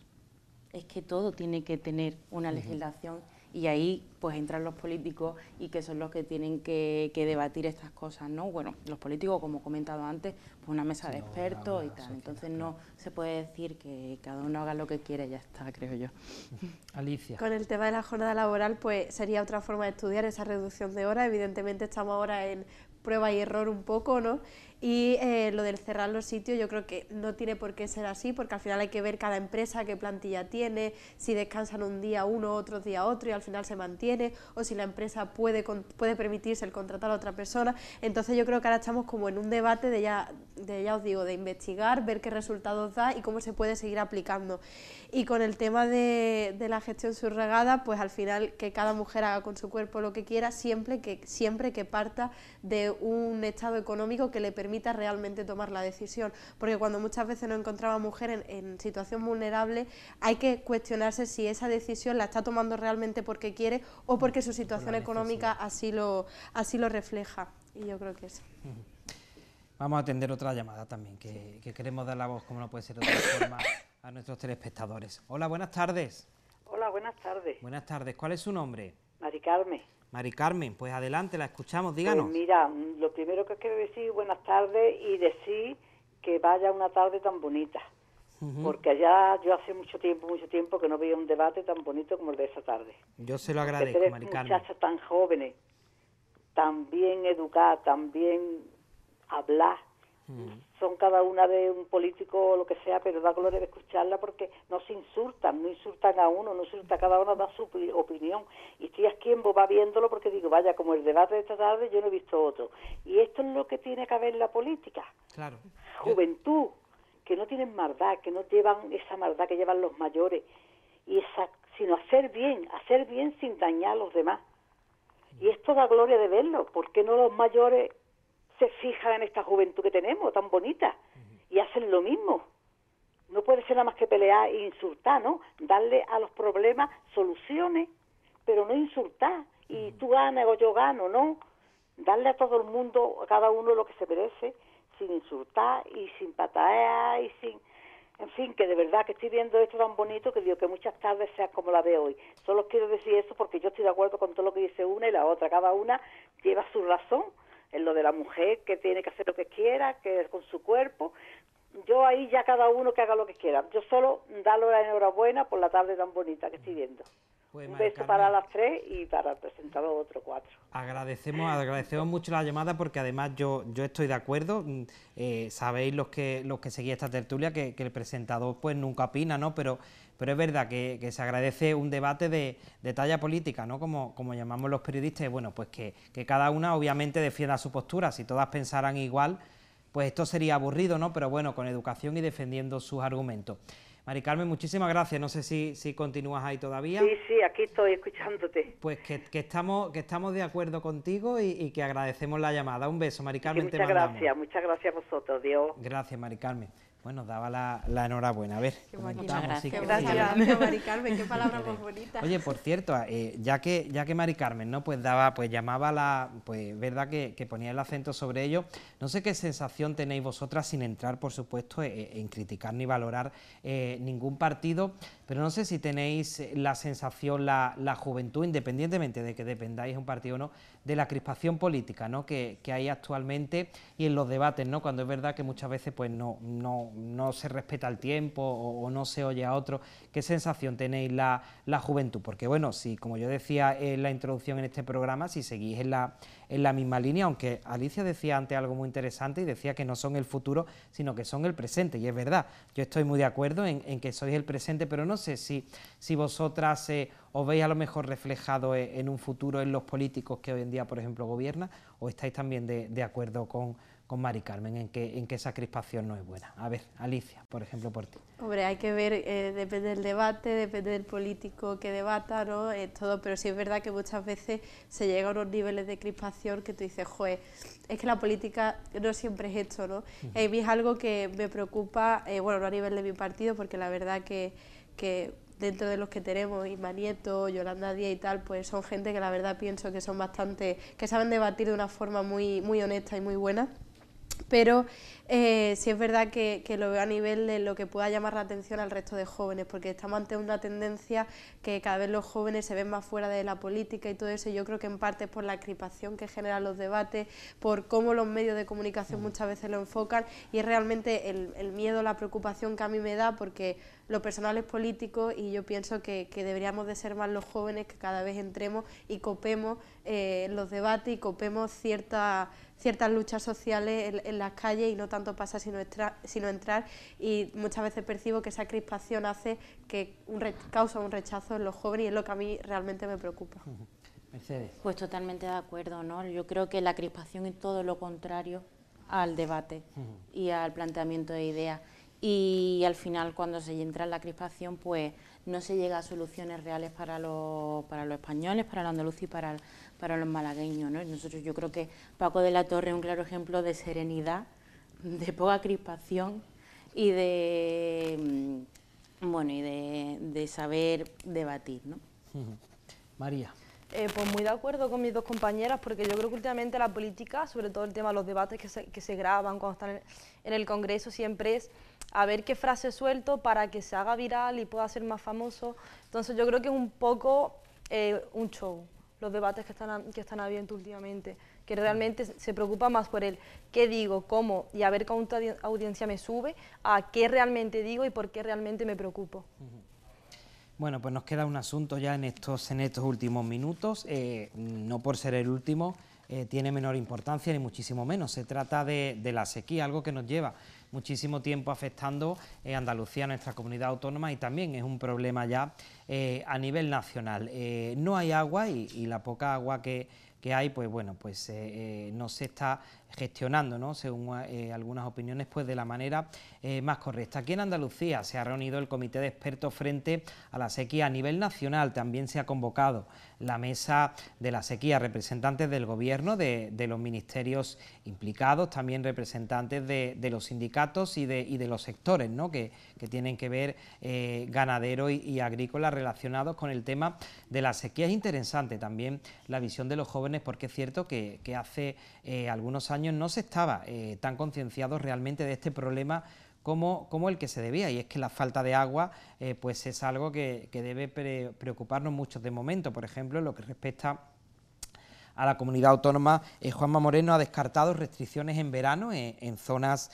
es que todo tiene que tener una legislación y ahí pues entran los políticos y que son los que tienen que, debatir estas cosas, ¿no? Bueno, los políticos, como he comentado antes, pues una mesa de expertos y tal, entonces no se puede decir que cada uno haga lo que quiere, ya está, creo yo. *laughs* Alicia. Con el tema de la jornada laboral, pues sería otra forma de estudiar esa reducción de horas, evidentemente estamos ahora en prueba y error un poco, ¿no? Y eh, lo del cerrar los sitios yo creo que no tiene por qué ser así, porque al final hay que ver cada empresa qué plantilla tiene, si descansan un día uno, otro día otro y al final se mantiene, o si la empresa puede, puede permitirse el contratar a otra persona. Entonces yo creo que ahora estamos como en un debate de ya, de ya os digo, de investigar, ver qué resultados da y cómo se puede seguir aplicando. Y con el tema de, la gestión subregada, pues al final que cada mujer haga con su cuerpo lo que quiera, siempre que, siempre que parta de un estado económico que le permita realmente tomar la decisión. Porque cuando muchas veces no encontramos mujer en, situación vulnerable, hay que cuestionarse si esa decisión la está tomando realmente porque quiere o mm. porque su situación económica así lo, así lo refleja. Y yo creo que eso Vamos a atender otra llamada también, que, queremos dar la voz, como no puede ser de otra forma, a nuestros telespectadores. Hola, buenas tardes. Hola, buenas tardes. Buenas tardes. ¿Cuál es su nombre? Mari Mari Carmen, pues adelante, la escuchamos, pues díganos. mira, mm, lo primero que quiero decir, buenas tardes y decir que vaya una tarde tan bonita, porque allá yo hace mucho tiempo, mucho tiempo que no veía un debate tan bonito como el de esa tarde. Yo se lo agradezco, Mari Carmen. muchachas tan jóvenes, tan bien educadas, tan bien hablar Mm. son cada una de un político o lo que sea, pero da gloria de escucharla porque no se insultan, no insultan a uno, no insultan, cada uno da su opinión. Y estoy aquí en va viéndolo porque digo, vaya, como el debate de esta tarde, yo no he visto otro. Y esto es lo que tiene que haber en la política. Claro. Juventud, que no tienen maldad, que no llevan esa maldad que llevan los mayores, y esa, sino hacer bien, hacer bien sin dañar a los demás. Y mm. esto da gloria de verlo, porque no los mayores se fijan en esta juventud que tenemos, tan bonita, y hacen lo mismo. No puede ser nada más que pelear e insultar, ¿no? Darle a los problemas soluciones, pero no insultar. Y tú ganas o yo gano, ¿no? Darle a todo el mundo, a cada uno lo que se merece, sin insultar y sin patear y sin... En fin, que de verdad que estoy viendo esto tan bonito que digo que muchas tardes sean como la de hoy. Solo quiero decir eso porque yo estoy de acuerdo con todo lo que dice una y la otra. Cada una lleva su razón en lo de la mujer que tiene que hacer lo que quiera, que es con su cuerpo. Yo ahí ya cada uno que haga lo que quiera. Yo solo darle la enhorabuena por la tarde tan bonita que estoy viendo un beso para las tres y para el presentador otro cuatro. Agradecemos, agradecemos mucho la llamada porque además yo, yo estoy de acuerdo. Mm, eh, sabéis los que los que seguís esta tertulia que, el presentador pues nunca opina, ¿no? Pero pero es verdad que, se agradece un debate de, de, talla política, ¿no? Como, llamamos los periodistas, bueno, pues que, que cada una obviamente defienda su postura. Si todas pensaran igual, pues esto sería aburrido, ¿no? Pero bueno, con educación y defendiendo sus argumentos. Mari Carmen, muchísimas gracias. No sé si, si continúas ahí todavía. Sí, sí, aquí estoy escuchándote. Pues que, estamos, que estamos de acuerdo contigo y, que agradecemos la llamada. Un beso, Mari Carmen. muchas gracias, muchas gracias a vosotros. Dios. Gracias, Mari Carmen. Bueno, daba la, enhorabuena. A ver, qué gracias. Mari *laughs* Carmen, qué palabra más bonita. Oye, por cierto, ah, eh, ya que ya que Mari Carmen, ¿no? Pues daba, pues llamaba la, pues verdad que, ponía el acento sobre ello. No sé qué sensación tenéis vosotras sin entrar, por supuesto, e, e, en criticar ni valorar eh, ningún partido, pero no sé si tenéis eh, la sensación, la, juventud, independientemente de que dependáis de un partido o no, de la crispación política ¿no? que, hay actualmente y en los debates, ¿no? cuando es verdad que muchas veces pues, no, no, no se respeta el tiempo o, no se oye a otro. ¿Qué sensación tenéis la, la juventud? Porque bueno, si como yo decía en la introducción en este programa, si seguís en la, en la misma línea, aunque Alicia decía antes algo muy interesante y decía que no son el futuro, sino que son el presente, y es verdad, yo estoy muy de acuerdo en, que sois el presente, pero no sé si, si vosotras eh, os veis a lo mejor reflejado eh, en, un futuro en los políticos que hoy en día, por ejemplo, gobiernan, o estáis también de acuerdo con con Mari Carmen, en que, en esa crispación no es buena. A ver, Alicia, por ejemplo, por ti. Hombre, hay que ver, eh, depende del debate, depende del político que debata, ¿no? Eh, todo, pero sí es verdad que muchas veces se llega a unos niveles de crispación que tú dices, joder, es que la política no siempre es esto, ¿no? y mí es algo que me preocupa, eh, bueno, no a nivel de mi partido, porque la verdad que, que dentro de los que tenemos, Isma Nieto, Yolanda Díaz y tal, pues son gente que la verdad pienso que son bastante, que saben debatir de una forma muy, muy honesta y muy buena pero eh, sí es verdad que, que, lo veo a nivel de lo que pueda llamar la atención al resto de jóvenes, porque estamos ante una tendencia que cada vez los jóvenes se ven más fuera de la política y todo eso, yo creo que en parte es por la acripación que generan los debates, por cómo los medios de comunicación muchas veces lo enfocan, y es realmente el, miedo, la preocupación que a mí me da, porque lo personal es político y yo pienso que, deberíamos de ser más los jóvenes que cada vez entremos y copemos eh, los debates y copemos cierta ciertas luchas sociales en, las calles y no tanto pasa sino, entrar y muchas veces percibo que esa crispación hace que un causa un rechazo en los jóvenes y es lo que a mí realmente me preocupa. Mercedes. Pues totalmente de acuerdo, ¿no? Yo creo que la crispación es todo lo contrario al debate y al planteamiento de ideas. Y al final, cuando se entra en la crispación, pues no se llega a soluciones reales para, los, para los españoles, para los andaluces y para, el para los malagueños. ¿no? Nosotros, yo creo que Paco de la Torre es un claro ejemplo de serenidad, *laughs* de poca crispación y de, mm, bueno, y de, de saber debatir. ¿no? María. Eh, pues muy de acuerdo con mis dos compañeras, porque yo creo que últimamente la política, sobre todo el tema de los debates que se, que se graban cuando están en, el Congreso, siempre es a ver qué frase suelto para que se haga viral y pueda ser más famoso. Entonces yo creo que es un poco eh, un show los debates que están, que están habiendo últimamente, que realmente se preocupa más por el qué digo, cómo y a ver cuánta audiencia me sube, a qué realmente digo y por qué realmente me preocupo. Bueno, pues nos queda un asunto ya en estos, en estos últimos minutos, eh, no por ser el último, eh, tiene menor importancia ni muchísimo menos. Se trata de, la sequía, algo que nos lleva muchísimo tiempo afectando eh, Andalucía, nuestra comunidad autónoma y también es un problema ya eh, a nivel nacional. no hay agua y, la poca agua que, hay, pues bueno, pues no se está gestionando, ¿no? según eh, algunas opiniones, pues de la manera eh, más correcta. Aquí en Andalucía se ha reunido el Comité de Expertos frente a la sequía. A nivel nacional también se ha convocado la Mesa de la Sequía, representantes del Gobierno, de, los ministerios implicados, también representantes de, los sindicatos y de, los sectores ¿no? que, tienen que ver eh, ganadero y, agrícola... agrícolas relacionados con el tema de la sequía. Es interesante también la visión de los jóvenes porque es cierto que hace algunos años no se estaba eh, tan concienciado realmente de este problema como, como, el que se debía, y es que la falta de agua eh, pues es algo que, debe preocuparnos mucho de momento, por ejemplo, en lo que respecta a la comunidad autónoma, eh, Juanma Moreno ha descartado restricciones en verano en zonas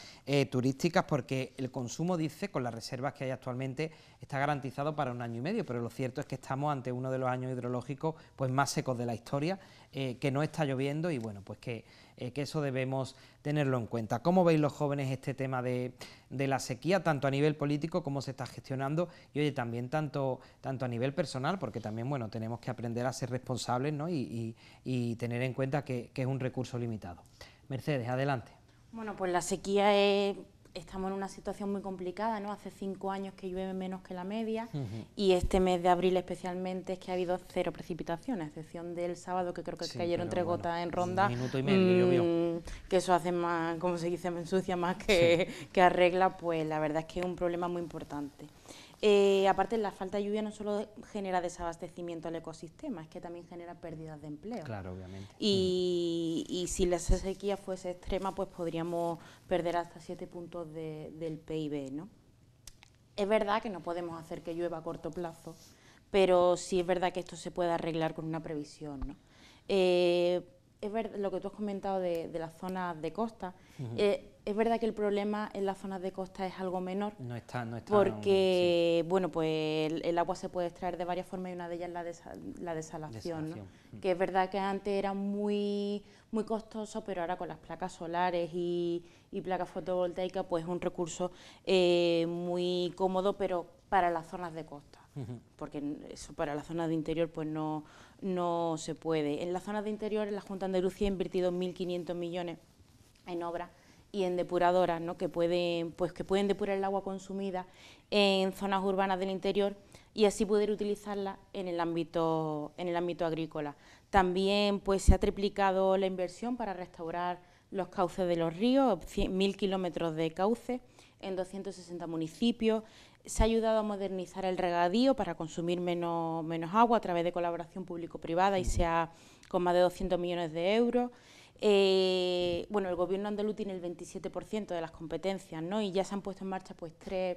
turísticas porque el consumo, dice, con las reservas que hay actualmente, está garantizado para un año y medio, pero lo cierto es que estamos ante uno de los años hidrológicos pues, más secos de la historia, que no está lloviendo y bueno, pues que eh, que eso debemos tenerlo en cuenta. ¿Cómo veis los jóvenes este tema de, la sequía, tanto a nivel político, cómo se está gestionando y oye, también tanto, tanto a nivel personal, porque también bueno, tenemos que aprender a ser responsables y, tener en cuenta que, que es un recurso limitado. Mercedes, adelante. Bueno, pues la sequía es estamos en una situación muy complicada, ¿no? Hace cinco años que llueve menos que la media y este mes de abril especialmente es que ha habido cero precipitaciones, a excepción del sábado que creo que cayeron tres gotas en ronda. Mm, que eso hace más, como se dice, me ensucia más que, que arregla, pues la verdad es que es un problema muy importante. Eh, aparte, la falta de lluvia no solo genera desabastecimiento al ecosistema, es que también genera pérdidas de empleo. Claro, obviamente. Y, mm. si la sequía fuese extrema, pues podríamos perder hasta 7 puntos del PIB, ¿no? Es verdad que no podemos hacer que llueva a corto plazo, pero sí es verdad que esto se puede arreglar con una previsión, ¿no? Eh, es verdad, lo que tú has comentado de, las zonas de costa es verdad que el problema en las zonas de costa es algo menor. No está, no está. Porque, bueno, pues el, agua se puede extraer de varias formas y una de ellas es la, desalación, mm. Que es verdad que antes era muy, muy costoso, pero ahora con las placas solares y, placas fotovoltaicas, pues es un recurso eh, muy cómodo, pero para las zonas de costa. Porque eso para las zonas de interior, pues no, no se puede. En las zonas de interior, la Junta de Andalucía ha invertido 1.500 millones en obras y en depuradoras, que, pueden, pues, que pueden depurar el agua consumida en zonas urbanas del interior y así poder utilizarla en el ámbito, en el ámbito agrícola. También pues, se ha triplicado la inversión para restaurar los cauces de los ríos, 1.000 kilómetros de cauces en 260 municipios. Se ha ayudado a modernizar el regadío para consumir menos, menos agua a través de colaboración público-privada y se ha, con más de 200 millones de euros. Eh, bueno, el gobierno andaluz tiene el 27% de las competencias, ¿no? Y ya se han puesto en marcha pues tres,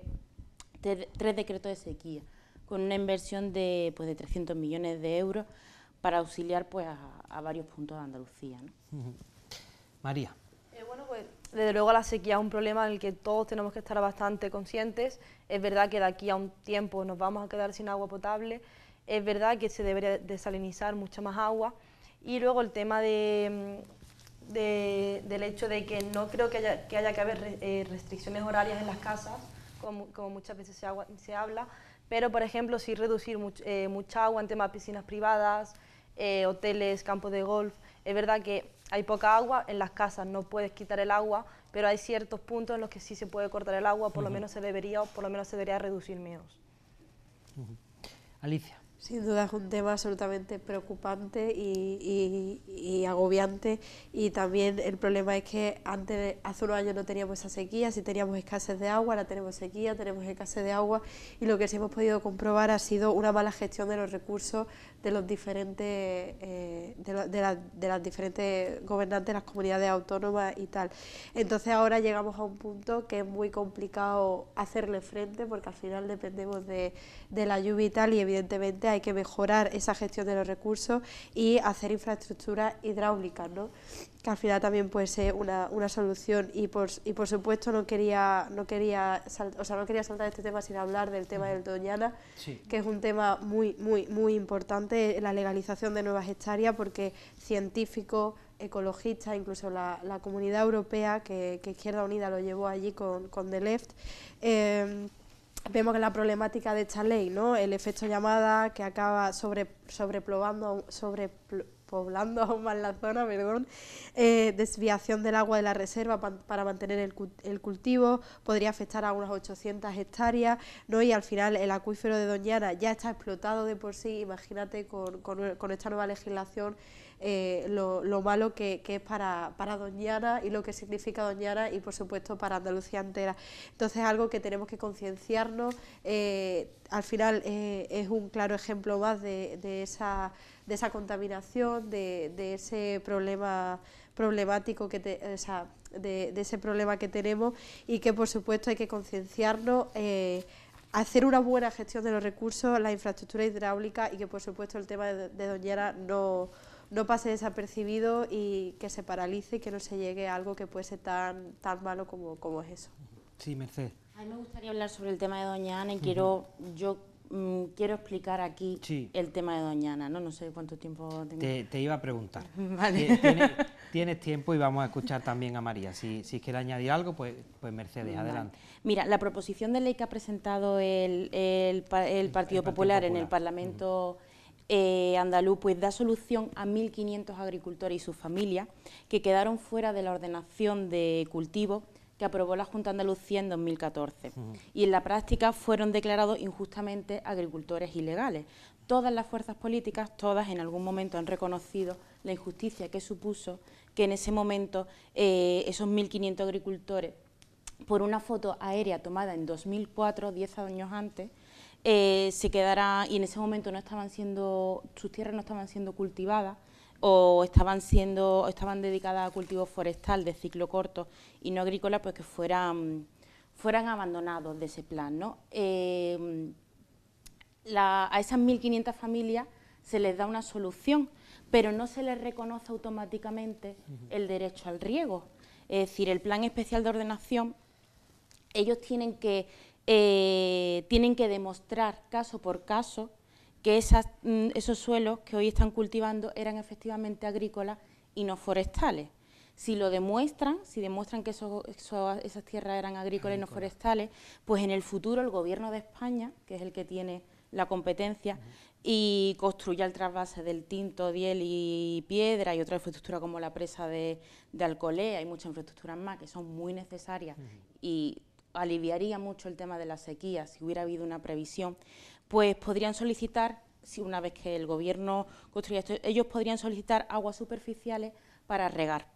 decretos de sequía, con una inversión de, pues, de 300 millones de euros para auxiliar pues a, varios puntos de Andalucía. María. Eh, bueno, pues desde luego la sequía es un problema en el que todos tenemos que estar bastante conscientes. Es verdad que de aquí a un tiempo nos vamos a quedar sin agua potable. Es verdad que se debería desalinizar mucha más agua. Y luego el tema de, del hecho de que no creo que haya que, haya que haber eh, restricciones horarias en las casas, como, muchas veces se, agua, se, habla, pero por ejemplo si reducir eh, mucha agua en temas de piscinas privadas, eh, hoteles, campos de golf. Es verdad que hay poca agua en las casas, no puedes quitar el agua, pero hay ciertos puntos en los que sí se puede cortar el agua, por lo menos se debería o por lo menos se debería reducir menos. Alicia. Sin duda es un tema absolutamente preocupante y, agobiante y también el problema es que antes, hace unos años no teníamos esa sequía, si teníamos escasez de agua, ahora tenemos sequía, tenemos escasez de agua y lo que sí hemos podido comprobar ha sido una mala gestión de los recursos de los diferentes... Eh, de, las diferentes gobernantes de las comunidades autónomas y tal. Entonces ahora llegamos a un punto que es muy complicado hacerle frente porque al final dependemos de, la lluvia y tal y evidentemente hay que mejorar esa gestión de los recursos y hacer infraestructuras hidráulicas, ¿no? que al final también puede ser una, solución y por, y por supuesto no quería no quería o sea, no quería saltar este tema sin hablar del tema del Doñana, que es un tema muy muy muy importante la legalización de nuevas hectáreas porque científico, ecologista, incluso la, comunidad europea, que, Izquierda Unida lo llevó allí con, The Left, em, vemos que la problemática de esta ley, ¿no? el efecto llamada que acaba sobre, sobreplobando, sobre, poblando aún *laughs* más la zona, perdón, eh, desviación del agua de la reserva para mantener el, cultivo, podría afectar a unas 800 hectáreas, ¿no? y al final el acuífero de Doñana ya está explotado de por sí, imagínate con, esta nueva legislación eh, lo, malo que, es para, Doñana y lo que significa Doñana y por supuesto para Andalucía entera. Entonces algo que tenemos que concienciarnos, eh, al final es un claro ejemplo más de esa de esa contaminación, de, ese problema problemático que de, ese problema que tenemos y que por supuesto hay que concienciarnos, eh, hacer una buena gestión de los recursos, la infraestructura hidráulica y que por supuesto el tema de, Doñera no, no pase desapercibido y que se paralice y que no se llegue a algo que puede ser tan, tan malo como, como es eso. Sí, Mercedes. A mí me gustaría hablar sobre el tema de Doña y quiero, yo Mm, quiero explicar aquí el tema de Doñana, ¿no? No sé cuánto tiempo tengo. Te, iba a preguntar. *laughs* ¿Tienes, tiempo y vamos a escuchar también a María. Si, quieres quiere añadir algo, pues, pues Mercedes, adelante. Mira, la proposición de ley que ha presentado el, Partido, Popular, en el Parlamento... Eh, andaluz pues da solución a 1.500 agricultores y sus familias que quedaron fuera de la ordenación de cultivo que aprobó la Junta Andalucía en 2014. Y en la práctica fueron declarados injustamente agricultores ilegales. Todas las fuerzas políticas, todas en algún momento han reconocido la injusticia que supuso que en ese momento eh, esos 1.500 agricultores, por una foto aérea tomada en 2004, 10 años antes, eh, se quedaran y en ese momento no estaban siendo, sus tierras no estaban siendo cultivadas o estaban siendo estaban dedicadas a cultivo forestal de ciclo corto y no agrícola, pues que fueran, fueran abandonados de ese plan. Eh, a esas 1.500 familias se les da una solución, pero no se les reconoce automáticamente el derecho al riego. Es decir, el plan especial de ordenación, ellos tienen que, eh, tienen que demostrar caso por caso que esas, mm, esos suelos que hoy están cultivando eran efectivamente agrícolas y no forestales. Si lo demuestran, si demuestran que esas tierras eran agrícolas y no forestales, pues en el futuro el Gobierno de España, que es el que tiene la competencia, y construya el trasvase del Tinto, Diel y Piedra y otra infraestructura como la presa de, de Alcolea y muchas infraestructuras más que son muy necesarias y aliviaría mucho el tema de la sequía si hubiera habido una previsión, pues podrían solicitar, si una vez que el gobierno construya esto, ellos podrían solicitar aguas superficiales para regar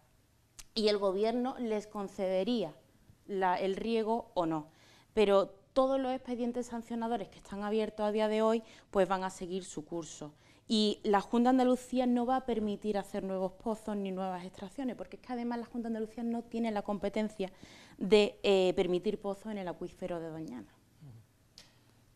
y el gobierno les concedería el riego o no. Pero todos los expedientes sancionadores que están abiertos a día de hoy pues van a seguir su curso. Y la Junta de Andalucía no va a permitir hacer nuevos pozos ni nuevas extracciones, porque es que además la Junta de Andalucía no tiene la competencia de eh, permitir pozos en el acuífero de Doñana.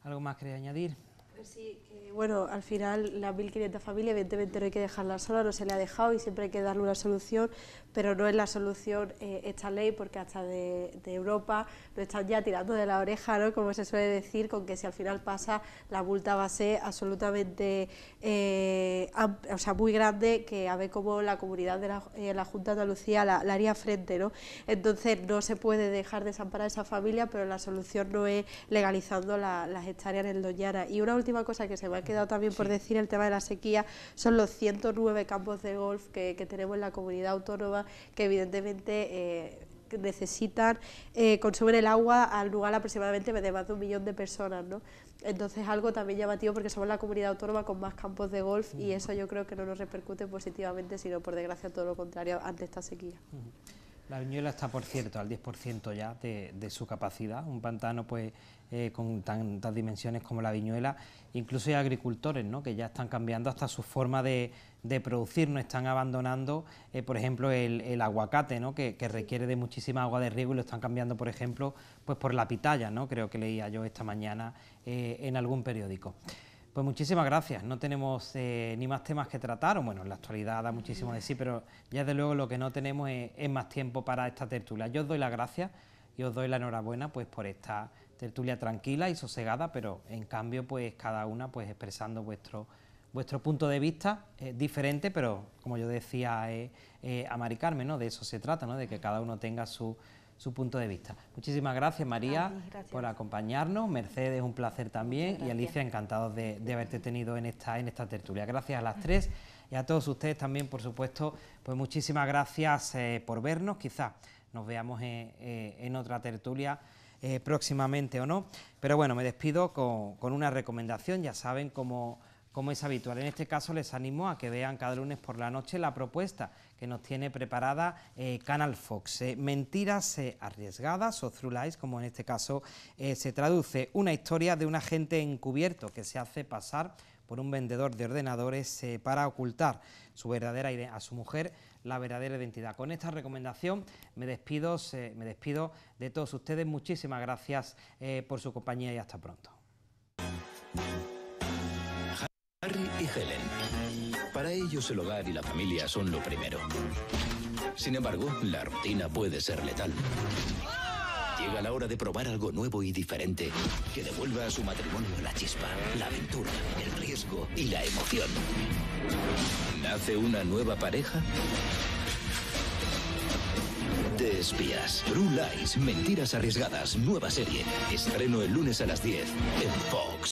¿Algo más queréis añadir? Pues sí, que, bueno, al final las 1.500 familias evidentemente no hay que dejarlas sola, no se le ha dejado y siempre hay que darle una solución, pero no es la solución eh, esta ley, porque hasta de, Europa lo están ya tirando de la oreja, ¿no? como se suele decir, con que si al final pasa, la multa va a ser absolutamente eh, o sea, muy grande, que a ver cómo la comunidad de la, eh, Junta de Andalucía la, haría frente. ¿no? Entonces, no se puede dejar desamparar a esa familia, pero la solución no es legalizando las hectáreas en Doñana. Y una última cosa que se me ha quedado también por decir, el tema de la sequía, son los 109 campos de golf que tenemos en la comunidad autónoma que evidentemente eh, necesitan, consumir eh, consumen el agua al lugar aproximadamente de más de un millón de personas, ¿no? Entonces algo también llamativo porque somos la comunidad autónoma con más campos de golf y eso yo creo que no nos repercute positivamente, sino por desgracia todo lo contrario ante esta sequía. La viñuela está, por cierto, al 10% ya de, su capacidad. Un pantano pues eh, con tantas dimensiones como la viñuela. Incluso hay agricultores ¿no? que ya están cambiando hasta su forma de, producir. No están abandonando, eh, por ejemplo, el, aguacate, Que, requiere de muchísima agua de riego y lo están cambiando, por ejemplo, pues por la pitaya, ¿no? creo que leía yo esta mañana eh, en algún periódico. Pues muchísimas gracias. No tenemos eh, ni más temas que tratar. Bueno, en la actualidad da muchísimo de sí, pero ya desde luego lo que no tenemos es, más tiempo para esta tertulia. Yo os doy las gracias y os doy la enhorabuena pues, por esta tertulia tranquila y sosegada, pero en cambio pues cada una pues expresando vuestro, vuestro punto de vista eh, diferente, pero como yo decía eh, eh a Mari ¿no? de eso se trata, ¿no? de que cada uno tenga su su punto de vista. Muchísimas gracias María por acompañarnos, Mercedes un placer también y Alicia encantados de, haberte tenido en esta, en esta tertulia. Gracias a las tres y a todos ustedes también por supuesto, pues muchísimas gracias eh, por vernos, quizás nos veamos eh, eh, en, otra tertulia. próximamente o no, pero bueno, me despido con, con una recomendación, ya saben cómo como es habitual, en este caso les animo a que vean cada lunes por la noche la propuesta que nos tiene preparada eh, Canal Fox. Eh, mentiras eh, arriesgadas o through lies, como en este caso se traduce, una historia de un agente encubierto que se hace pasar por un vendedor de ordenadores para ocultar su verdadera a su mujer la verdadera identidad. Con esta recomendación me despido, me despido de todos ustedes. Muchísimas gracias por su compañía y hasta pronto. Helen. Para ellos el hogar y la familia son lo primero. Sin embargo, la rutina puede ser letal. Llega la hora de probar algo nuevo y diferente que devuelva a su matrimonio la chispa, la aventura, el riesgo y la emoción. ¿Nace una nueva pareja? De espías. True Lies, Mentiras Arriesgadas, nueva serie. Estreno el lunes a las 10 en Fox.